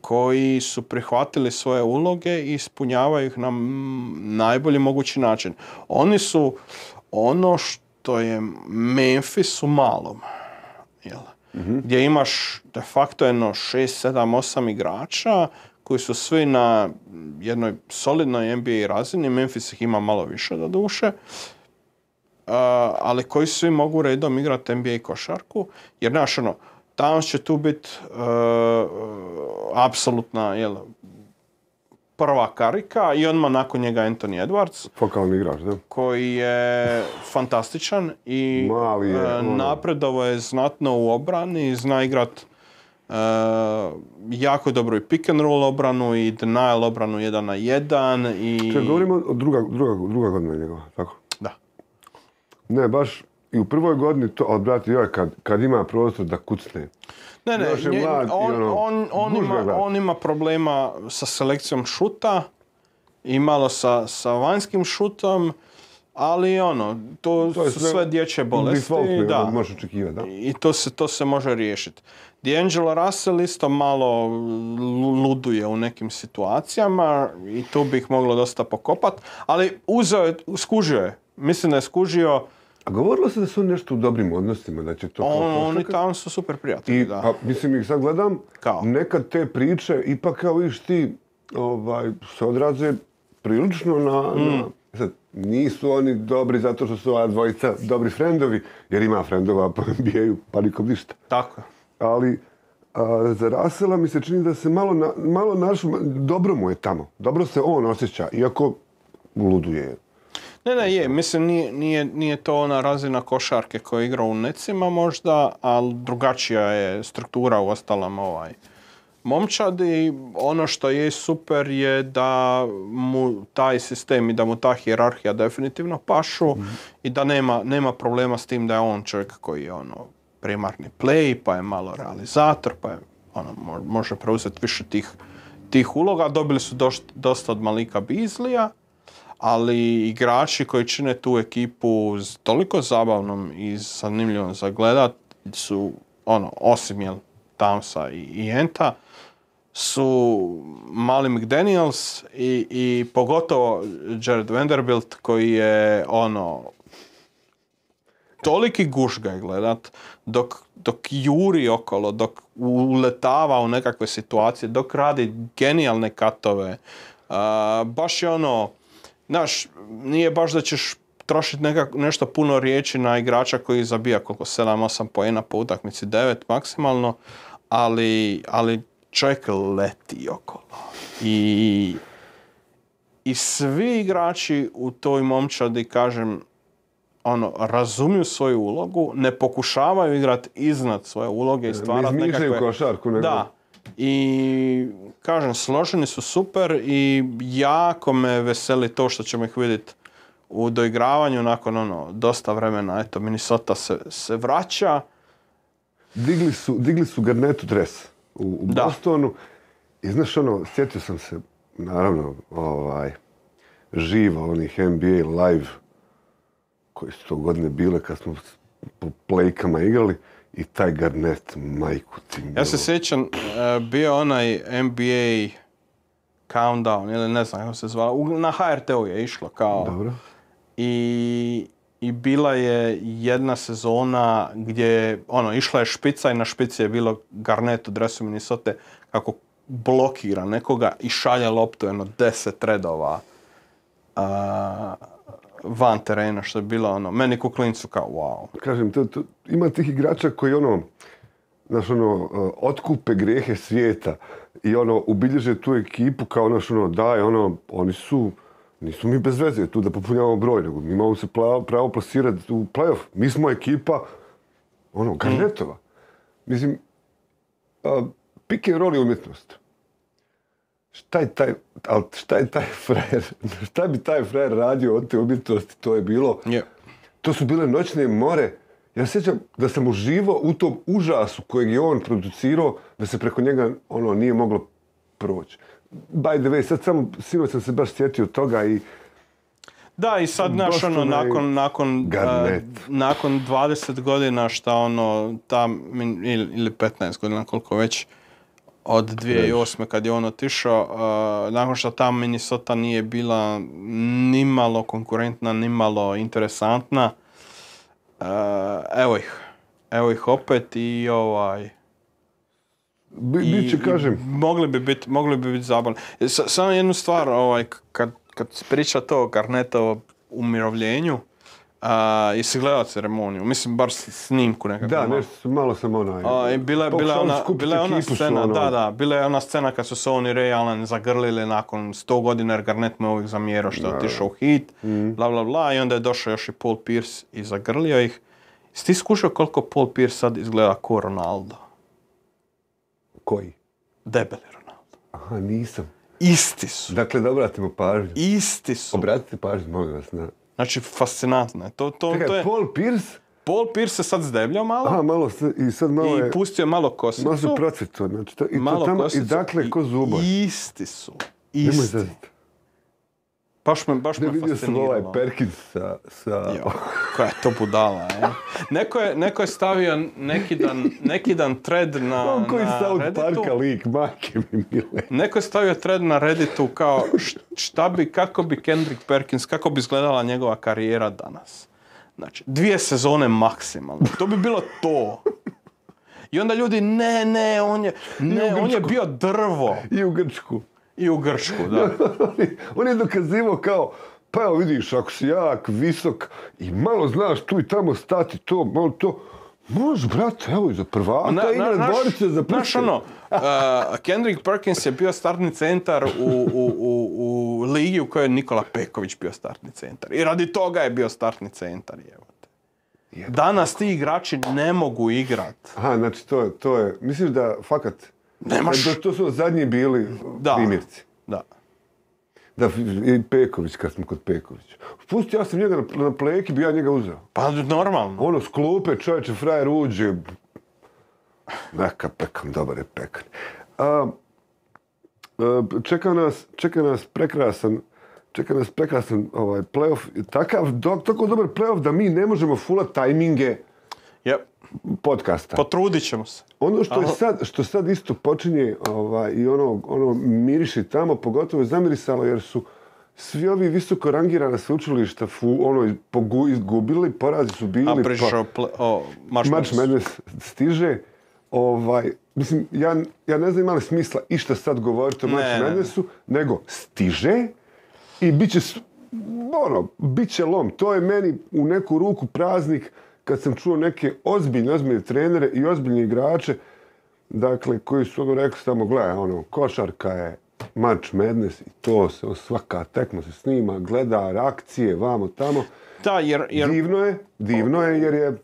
koji su prihvatili svoje uloge i ispunjavaju ih na najbolji mogući način. Oni su ono što je Memphis u malom. Jel? gdje imaš de facto jedno 6, sedam, 8 igrača koji su svi na jednoj solidnoj NBA razini, Memphis ih ima malo više do duše, e, ali koji svi mogu redom igrati NBA košarku, jer znaš ono, Towns će tu biti e, e, apsolutna jel, prva karika i odmah nakon njega Anthony Edwards. Fokalni igrač, da. Koji je fantastičan i Mali je, e, ono. napredovo je znatno u obrani, zna igrat e, jako dobro i pick and roll obranu i denial obranu jedan na jedan i... Če, govorimo o druga, druga, druga godina njegova, tako? Da. Ne, baš i u prvoj godini to, ali brati, kad, kad ima prostor da kucne. Ne, ne, ono, on, on, on, ima, on, ima, problema sa selekcijom šuta i malo sa, sa vanjskim šutom, ali ono, to, su sve, dječje bolesti. Da. Ono, da. I to se, to se može riješiti. D'Angelo Russell isto malo luduje u nekim situacijama i tu bih moglo dosta pokopat, ali uzeo je, skužio je. Mislim da je skužio a govorilo se da su nešto u dobrim odnosima, da će to... oni tamo su super prijatelji, I, da. mislim, ih sad gledam, nekad te priče, ipak kao viš ti, ovaj, se odraze prilično na... Mm. nisu oni dobri zato što su ova dvojica dobri frendovi, jer ima frendova pa bijaju pa nikom ništa. Tako Ali za Rasela mi se čini da se malo, na, dobro mu je tamo. Dobro se on osjeća, iako luduje ne, ne, je, mislim nije, nije, nije to ona razina košarke koja igra u Necima možda, ali drugačija je struktura u ostalom ovaj momčad i ono što je super je da mu taj sistem i da mu ta hjerarhija definitivno pašu mhm. i da nema, nema problema s tim da je on čovjek koji je ono primarni play, pa je malo realizator, pa ono, može preuzeti više tih, tih uloga. Dobili su dosta od Malika Bizlija ali igrači koji čine tu ekipu toliko zabavnom i zanimljivom za gledat su, ono, osim jel, Tamsa i, i Enta, su mali McDaniels i, i pogotovo Jared Vanderbilt koji je ono toliki je gledat dok, dok juri okolo, dok uletava u nekakve situacije, dok radi genijalne katove. baš je ono znaš, nije baš da ćeš trošiti nešto puno riječi na igrača koji zabija koliko 7-8 poena po utakmici, 9 maksimalno, ali, ali čovjek leti okolo. I, I svi igrači u toj momčadi, kažem, ono, razumiju svoju ulogu, ne pokušavaju igrati iznad svoje uloge i stvarati ne Da, i kažem, složeni su super i jako me veseli to što ćemo ih vidjeti u doigravanju nakon ono, dosta vremena. Eto, Minnesota se, se vraća. Digli su, digli su Garnetu dres u, u Bostonu. I znaš ono, sjetio sam se, naravno, ovaj, živo onih NBA live koji su to godine bile kad smo po plejkama igrali i taj garnet, majku ti. Ja se sjećam, e, bio onaj NBA Countdown, ili ne znam kako se zvala, na HRT-u je išlo kao. Dobro. I, I bila je jedna sezona gdje, ono, išla je špica i na špici je bilo Garnet u dresu Minnesota kako blokira nekoga i šalje loptu, jedno, deset redova van terena, što je bila ono, meni ko kao wow. Kažem, to, to, ima tih igrača koji ono, znaš ono, e, otkupe grijehe svijeta i ono, ubilježe tu ekipu kao naš ono, daj ono, oni su, nisu mi bez veze tu da popunjavamo broj, nego mi imamo se pravo plasirati u playoff. Mi smo ekipa, ono, Garnetova. Mm. Mislim, a, roll umjetnost šta je taj, ali šta je taj frajer, šta bi taj frajer radio od te umjetnosti, to je bilo. Yeah. To su bile noćne more. Ja sjećam da sam uživao u tom užasu kojeg je on producirao, da se preko njega ono nije moglo proći. By the way, sad samo, sinoć sam se baš sjetio toga i da, i sad, znaš, ono, nakon, nakon, e, nakon 20 godina šta, ono, tam, ili 15 godina, koliko već, od 2008. kad je on otišao, uh, nakon što ta Minnesota nije bila ni malo konkurentna, ni malo interesantna, uh, evo ih. Evo ih opet i ovaj... Bi, kažem. mogli bi biti mogli bi biti zabavni. Samo jednu stvar, ovaj, kad, kad priča to o Garnetovo umirovljenju, a, jesi gledao ceremoniju? Mislim, bar snimku nekako. Da, ono. nešto, malo sam onaj... A, i bila, bila, ona, bila ona scena, ono. da, da, bila je ona scena kad su se oni Ray Allen zagrlili nakon sto godina, jer Garnet mu je uvijek zamjerao što je otišao u hit, mm. bla, bla, i onda je došao još i Paul Pierce i zagrlio ih. Jesi ti skušao koliko Paul Pierce sad izgleda ko Ronaldo? Koji? Debeli Ronaldo. Aha, nisam. Isti su. Dakle, da obratimo pažnju. Isti su. Obratite pažnju, molim vas, na Znači, fascinantno je. To, to, Čekaj, to je... Paul Pierce? Paul Pierce se sad zdebljao malo. Aha, malo se, i sad malo je... I pustio malo kosicu. Malo se znači, to, i to tamo, I dakle, ko zuba. Isti su. Isti. Baš me, baš ne vidio sam ovaj Perkins sa... sa... Jo, koja je to budala, ne. Neko je, neko je stavio neki dan, neki dan thread na, On koji na South Parka lik, majke mi mile. Neko je stavio thread na Redditu kao šta bi, kako bi Kendrick Perkins, kako bi izgledala njegova karijera danas. Znači, dvije sezone maksimalno. To bi bilo to. I onda ljudi, ne, ne, on je, ne, on je bio drvo. I u Grčku. I u Gršku, da. on je dokazivo kao, pa evo vidiš, ako si jak, visok i malo znaš tu i tamo stati to, malo to, možeš, brate, evo i za prvaka igra, za ono, uh, Kendrick Perkins je bio startni centar u, u, u, u ligi u kojoj je Nikola Peković bio startni centar. I radi toga je bio startni centar, evo. Danas ti igrači ne mogu igrat. Aha, znači to je, to je, misliš da fakat Nemaš. Da, to su zadnji bili da. primjerci. Da. Da, i Peković, kad smo kod Pekovića. Pusti, ja sam njega na, pleki, bi ja njega uzeo. Pa normalno. Ono, sklupe, čovječe, frajer uđe. Neka pekan, dobar je pekan. čeka, nas, čeka nas prekrasan čeka nas prekrasan ovaj playoff, takav, tako dobar playoff da mi ne možemo fulat tajminge. Yep podcasta. Potrudit ćemo se. Ono što, je sad, što sad isto počinje ovaj, i ono, ono miriši tamo, pogotovo je zamirisalo jer su svi ovi visoko rangirana sveučilišta fu, ono, pogu, izgubili, porazi su bili. A pa stiže. Ovaj, mislim, ja, ja ne znam ima li smisla išta sad govoriti o March ne, nego stiže i bit će, ono, bit će lom. To je meni u neku ruku praznik kad sam čuo neke ozbiljne, ozbiljne trenere i ozbiljne igrače, dakle, koji su ono rekli samo, gledaj, ono, košarka je March Madness i to se, ono, svaka tekma se snima, gleda, reakcije, vamo, tamo. Da, jer, jer... Divno je, divno je, jer je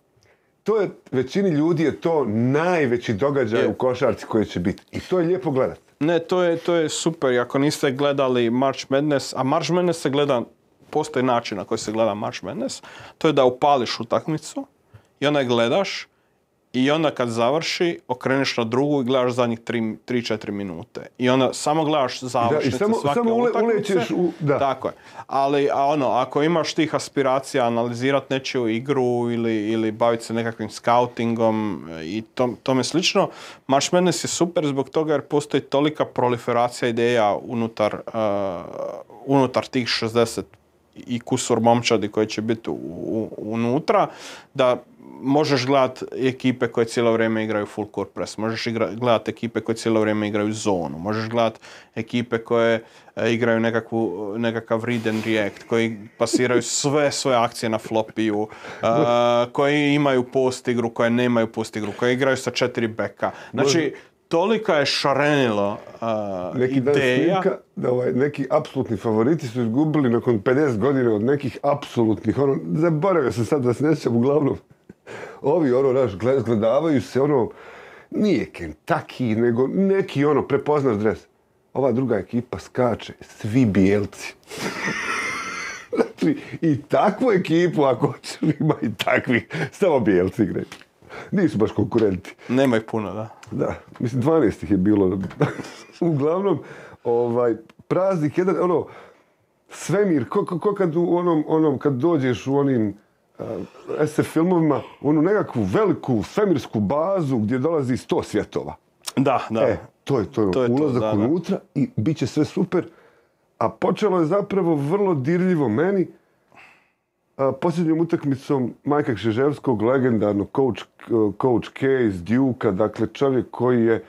to je, većini ljudi je to najveći događaj u košarci koji će biti. I to je lijepo gledati. Ne, to je, to je super. Ako niste gledali March Madness, a March Madness se gleda postoji način na koji se gleda March Madness, to je da upališ utakmicu i onda je gledaš i onda kad završi, okreneš na drugu i gledaš zadnjih 3-4 minute. I onda samo gledaš završnice da, U, Tako je. Ali a ono, ako imaš tih aspiracija analizirati nečiju igru ili, ili baviti se nekakvim scoutingom i tome slično, March Madness je super zbog toga jer postoji tolika proliferacija ideja unutar, unutar tih 60 i kusur momčadi koji će biti unutra, da možeš gledati ekipe koje cijelo vrijeme igraju full court press, možeš gledati ekipe koje cijelo vrijeme igraju zonu, možeš gledati ekipe koje e, igraju nekakav read and react, koji pasiraju sve svoje akcije na flopiju, e, koji imaju post igru, koje nemaju post igru, koje igraju sa četiri beka. Znači, tolika je šarenilo neki ideja. da ovaj neki apsolutni favoriti su izgubili nakon 50 godina od nekih apsolutnih, ono, zaboravio sam sad da se nećem, uglavnom, ovi, ono, naš, gledavaju se, ono, nije Kentucky, nego neki, ono, prepoznaš dres. Ova druga ekipa skače, svi bijelci. znači, i takvu ekipu, ako ima i takvih, samo bijelci igraju nisu baš konkurenti. Nema ih puno, da. Da, mislim 12 ih je bilo. Uglavnom, ovaj, praznik jedan, ono, svemir, ko, ko, kad u onom, onom, kad dođeš u onim uh, eh, SF filmovima, onu nekakvu veliku svemirsku bazu gdje dolazi sto svjetova. Da, da. E, to je to, to je ulazak to, unutra i bit će sve super. A počelo je zapravo vrlo dirljivo meni, Posljednjom utakmicom Majka Žeževskog, legendarno coach, coach K iz Duke, dakle čovjek koji je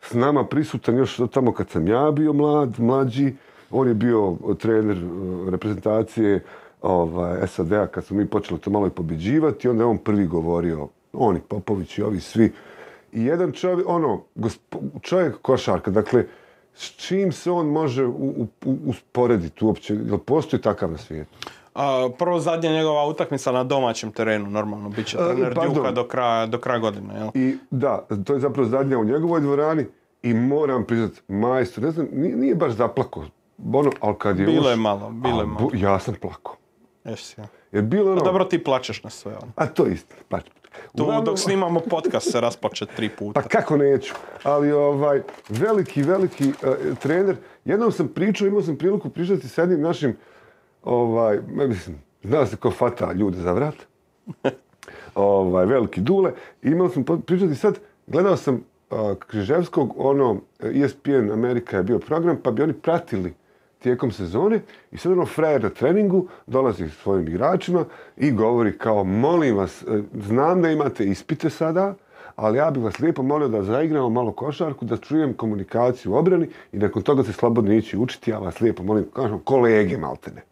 s nama prisutan još tamo kad sam ja bio mlad, mlađi. On je bio trener e, reprezentacije ovaj, SAD-a kad smo mi počeli to malo i pobjeđivati. Onda je on prvi govorio, oni Popović i ovi svi. I jedan čovjek, ono, čovjek košarka, dakle, s čim se on može usporediti uopće? Jel postoji takav na svijetu? A, prvo zadnja njegova utakmica na domaćem terenu, normalno, bit će e, trener Djuka do kraja, do kraja godine, jel? I, da, to je zapravo zadnja u njegovoj dvorani i moram priznati, majstor, ne znam, nije, baš zaplako, ono, ali kad je Bilo je malo, bilo je malo. Ja sam plako. Jesi, ja. Jer bilo pa ono... dobro, ti plačeš na sve ono. A to je isto, Tu dok snimamo podcast se rasplače tri puta. Pa kako neću, ali ovaj, veliki, veliki e, trener. Jednom sam pričao, imao sam priliku pričati s jednim našim Ovaj, mislim, znao se ko fata ljude za vrat. ovaj, veliki dule. I imao sam pričati sad, gledao sam Križevskog, ono, ESPN Amerika je bio program, pa bi oni pratili tijekom sezone i sad ono frajer na treningu dolazi s svojim igračima i govori kao molim vas, e, znam da imate ispite sada, ali ja bih vas lijepo molio da zaigramo malo košarku, da čujem komunikaciju u obrani i nakon toga se slobodno ići učiti, ja vas lijepo molim, kažem kolege maltene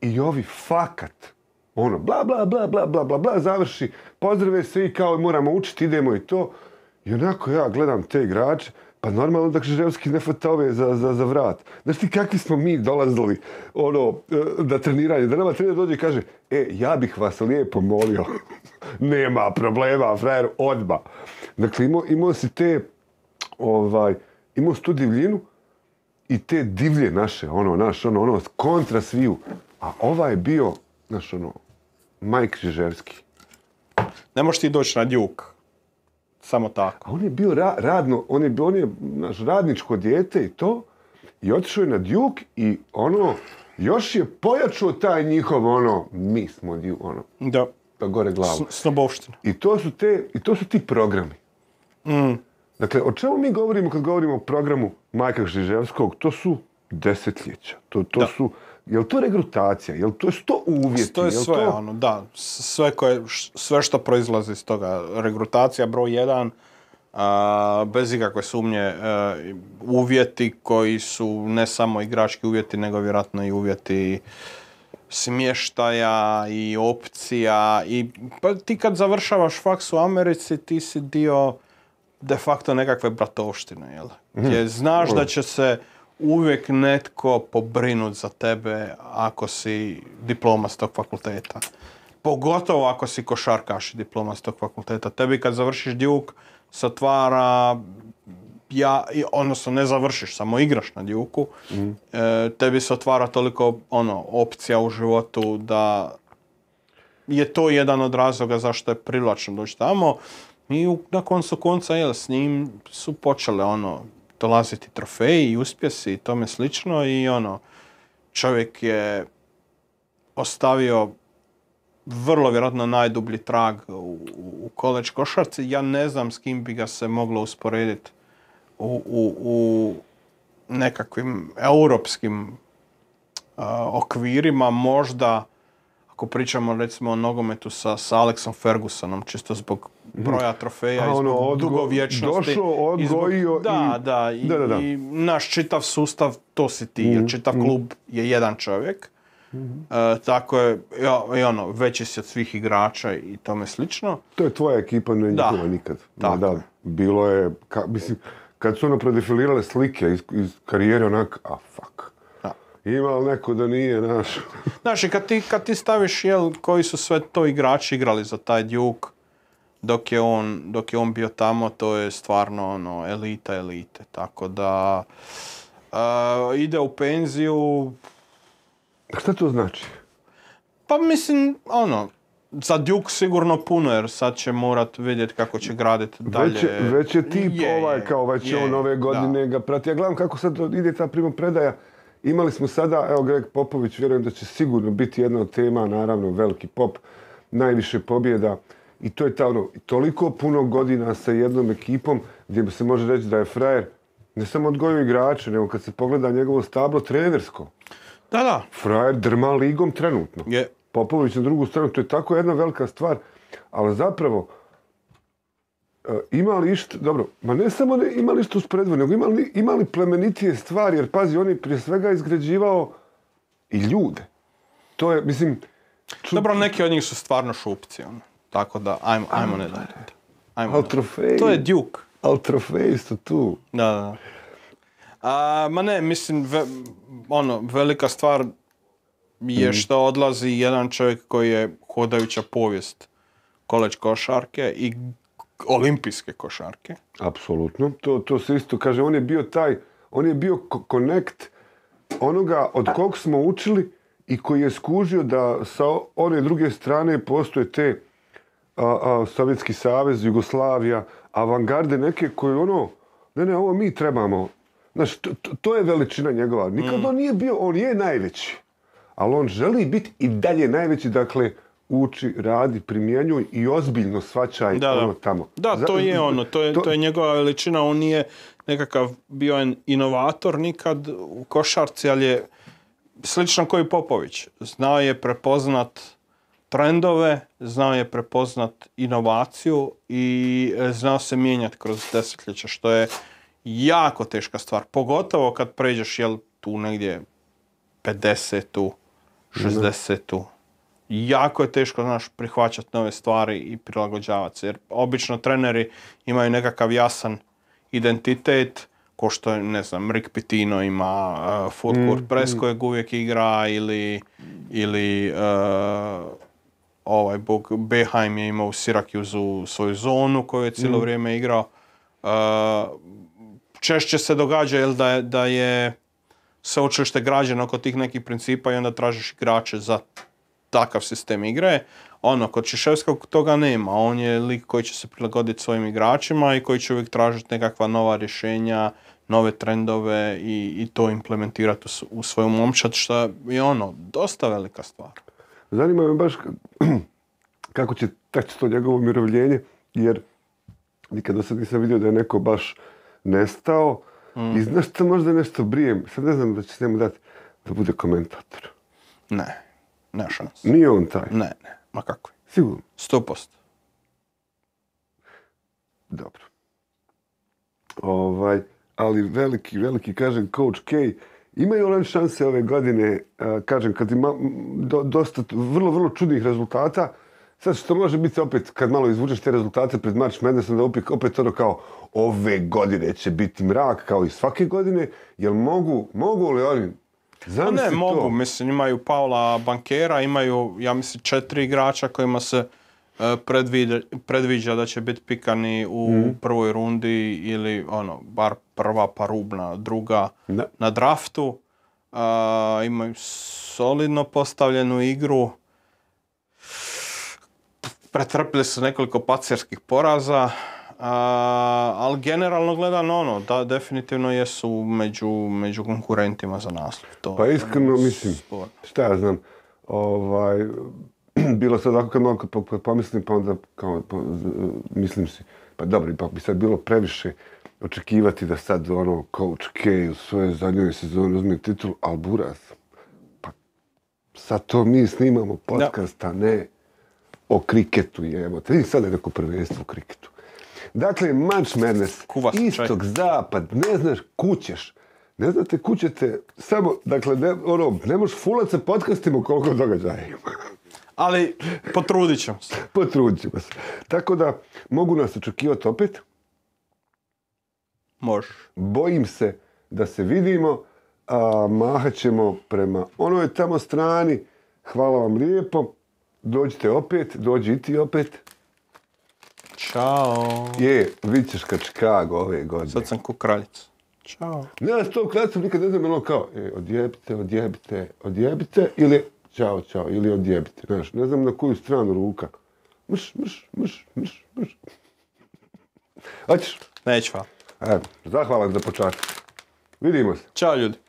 i ovi fakat, ono, bla, bla, bla, bla, bla, bla, bla, završi, pozdrave se i kao moramo učiti, idemo i to. I onako ja gledam te igrače, pa normalno da Križevski ne fata ove za, vrat. Znaš ti kakvi smo mi dolazili ono, da e, treniranje, da nama trener dođe i kaže e, ja bih vas lijepo molio, nema problema, frajer, odba. Dakle, imao si te, ovaj, imao si tu divljinu i te divlje naše, ono, naš, ono, ono, kontra sviju. A ovaj je bio, znaš ono, Majk Žiževski. Ne možeš ti doći na Djuk, Samo tako. A on je bio radno, on je, on je naš radničko dijete i to. I otišao je na Djuk i ono, još je pojačao taj njihov ono, mi smo Djuk, ono. Da. Pa gore glavu. S- snobovština. I to su, te, I to su ti programi. Mm. Dakle, o čemu mi govorimo kad govorimo o programu Majka Žiževskog? To su desetljeća. To, to su je to regrutacija? Je li to, sto uvjeti? To je sve, ono, da. Sve, što proizlazi iz toga. Regrutacija broj jedan, bez ikakve sumnje, e, uvjeti koji su ne samo igrački uvjeti, nego vjerojatno i uvjeti smještaja i opcija. I, pa ti kad završavaš faks u Americi, ti si dio de facto nekakve bratovštine, jel? Mhm. Gdje znaš da će se uvijek netko pobrinut za tebe ako si diploma s tog fakulteta. Pogotovo ako si košarkaš diploma s tog fakulteta. Tebi kad završiš Duke se otvara ja, odnosno ne završiš, samo igraš na Djuku. mm. E, tebi se otvara toliko ono, opcija u životu da je to jedan od razloga zašto je privlačno doći tamo. I na koncu konca, jel, s njim su počele ono, dolaziti trofeji i uspjesi i tome slično i ono, čovjek je ostavio vrlo vjerojatno najdublji trag u, u košarci. Ja ne znam s kim bi ga se moglo usporediti u, nekakvim europskim okvirima. Možda, ako pričamo recimo o nogometu sa, sa Alexom Fergusonom, čisto zbog Mhm. broja trofeja, iz ono, odgo, dugovječnosti. odgojio i... Da, i, da, I naš čitav sustav, to si ti, jer mhm. čitav mhm. klub je jedan čovjek. E, tako je, i ono, veći si od svih igrača i tome slično. To je tvoja ekipa, ne njihova nikad. Da, Da, bilo je, mislim, kad su ono predefilirale slike iz, karijere, onak, a fuck. Da. Ima li neko da nije, naš? Znaš, kad ti, kad ti staviš, jel, koji su sve to igrači igrali za taj Duke, dok je on, dok je on bio tamo, to je stvarno ono, elita elite. Tako da ide u penziju. Šta to znači? Pa mislim, ono, za Duke sigurno puno, jer sad će morat vidjeti kako će graditi dalje. Već, već je tip ovaj, kao već ovaj je, on ove godine ga prati. Ja gledam kako sad ide ta predaja. Imali smo sada, evo Greg Popović, vjerujem da će sigurno biti jedna od tema, naravno veliki pop, najviše pobjeda. I to je ta ono, toliko puno godina sa jednom ekipom gdje bi se može reći da je frajer ne samo odgojio igrače, nego kad se pogleda njegovo stablo trenersko. Da, da. Frajer drma ligom trenutno. Je. Popović na drugu stranu, to je tako jedna velika stvar. Ali zapravo, e, ima li dobro, ma ne samo ne, ima li što uspredvo, nego imali li, plemenitije stvari, jer pazi, on je prije svega izgrađivao i ljude. To je, mislim... Dobro, neki od njih su stvarno šupci, ono. Tako da, ajmo, ajmo ne dajte. Ajmo. trofej. To je Duke. Al trofeji tu. Da, da. A, ma ne, mislim, ono, velika stvar je mhm. što odlazi jedan čovjek koji je hodajuća povijest koleč košarke i olimpijske košarke. Apsolutno. To, to se isto kaže, on je bio taj, on je bio connect onoga od kog smo učili i koji je skužio da sa one druge strane postoje te Sovjetski savez, Jugoslavija, avangarde neke koje ono, ne ne, ovo mi trebamo. Znaš, to, je veličina njegova. Nikad mm. on nije bio, on je najveći. Ali on želi biti i dalje najveći, dakle, uči, radi, primjenjuj i ozbiljno svačaj ono tamo. Da, to je ono, to je, je njegova veličina, on nije nekakav bio inovator nikad u košarci, ali je slično koji Popović. Znao je prepoznat trendove, znao je prepoznat inovaciju i e, znao se mijenjati kroz desetljeća što je jako teška stvar. Pogotovo kad pređeš jel, tu negdje 50-u, 60 mhm. Jako je teško, znaš, prihvaćati nove stvari i prilagođavati se. Jer obično treneri imaju nekakav jasan identitet, ko što je, ne znam, Rick Pitino ima uh, Food Court mhm, Press mhm. kojeg uvijek igra ili, ili e, ovaj, Beheim je imao u svoju zonu koju je cijelo mm. vrijeme igrao. Uh, češće se događa jel, da, je, da je sveučilište građeno oko tih nekih principa i onda tražiš igrače za takav sistem igre. Ono, kod Čiševskog toga nema. On je lik koji će se prilagoditi svojim igračima i koji će uvijek tražiti nekakva nova rješenja, nove trendove i, i to implementirati u, u svoju momčad, što je ono, dosta velika stvar. Zanima me baš kako će teći to njegovo umirovljenje, jer nikada sad nisam vidio da je neko baš nestao. Mm. I znaš što možda nešto brijem, sad ne znam da će se njemu dati da bude komentator. Ne, ne šans. Nije on taj? Ne, ne, ma kako je? Sigurno. Sto posto. Dobro. Ovaj, ali veliki, veliki, kažem, Coach K, Imaju li šanse ove godine, e, kažem, kad ima dosta vrlo, vrlo čudnih rezultata, sad što može biti opet, kad malo izvučeš te rezultate pred March Madness, da opet, opet ono kao, ove godine će biti mrak, kao i svake godine, jel mogu, mogu li oni pa ne, mogu, mislim, imaju Paula Bankera, imaju, ja mislim, četiri igrača kojima se E, predviđa, predviđa da će biti pikani u mhm. prvoj rundi ili ono, bar prva pa rubna druga na draftu. E, imaju solidno postavljenu igru. Pretrpili su nekoliko pacerskih poraza. Uh, ali generalno gledano ono, da definitivno jesu među, među konkurentima za naslov. To, pa iskreno mislim, šta ja znam, ovaj, bilo sad ovako kad malo pomislim, pa onda kao, mislim si, pa dobro, ipak bi sad bilo previše očekivati da sad ono Coach K u svojoj zadnjoj sezoni uzme titul, al Buras, pa sad to mi snimamo podcast, a ne o kriketu, evo, te sad neko prvenstvo u kriketu. Dakle, Match mernes, istog zapad, ne znaš kućeš. Ne znate kućete, samo, dakle, ne, ono, ne možeš fulat sa podcastima koliko događaja ali potrudit ćemo se. potrudit ćemo se. Tako da, mogu nas očekivati opet? Može. Bojim se da se vidimo, a mahat ćemo prema onoj tamo strani. Hvala vam lijepo. Dođite opet, dođi ti opet. Ćao. Je, vidit ćeš ove godine. Sad sam ko kraljica. Ćao. Ne, s tom kraljicom nikad ne znam, ono kao, e, odjebite, odjebite, odjebite, ili čao, čao, ili odjebite, znaš, ne znam na koju stranu ruka. Mrš, mrš, mrš, mrš, mrš. Hoćeš? Neću, hvala. Evo, zahvalan za početak. Vidimo se. Ćao ljudi.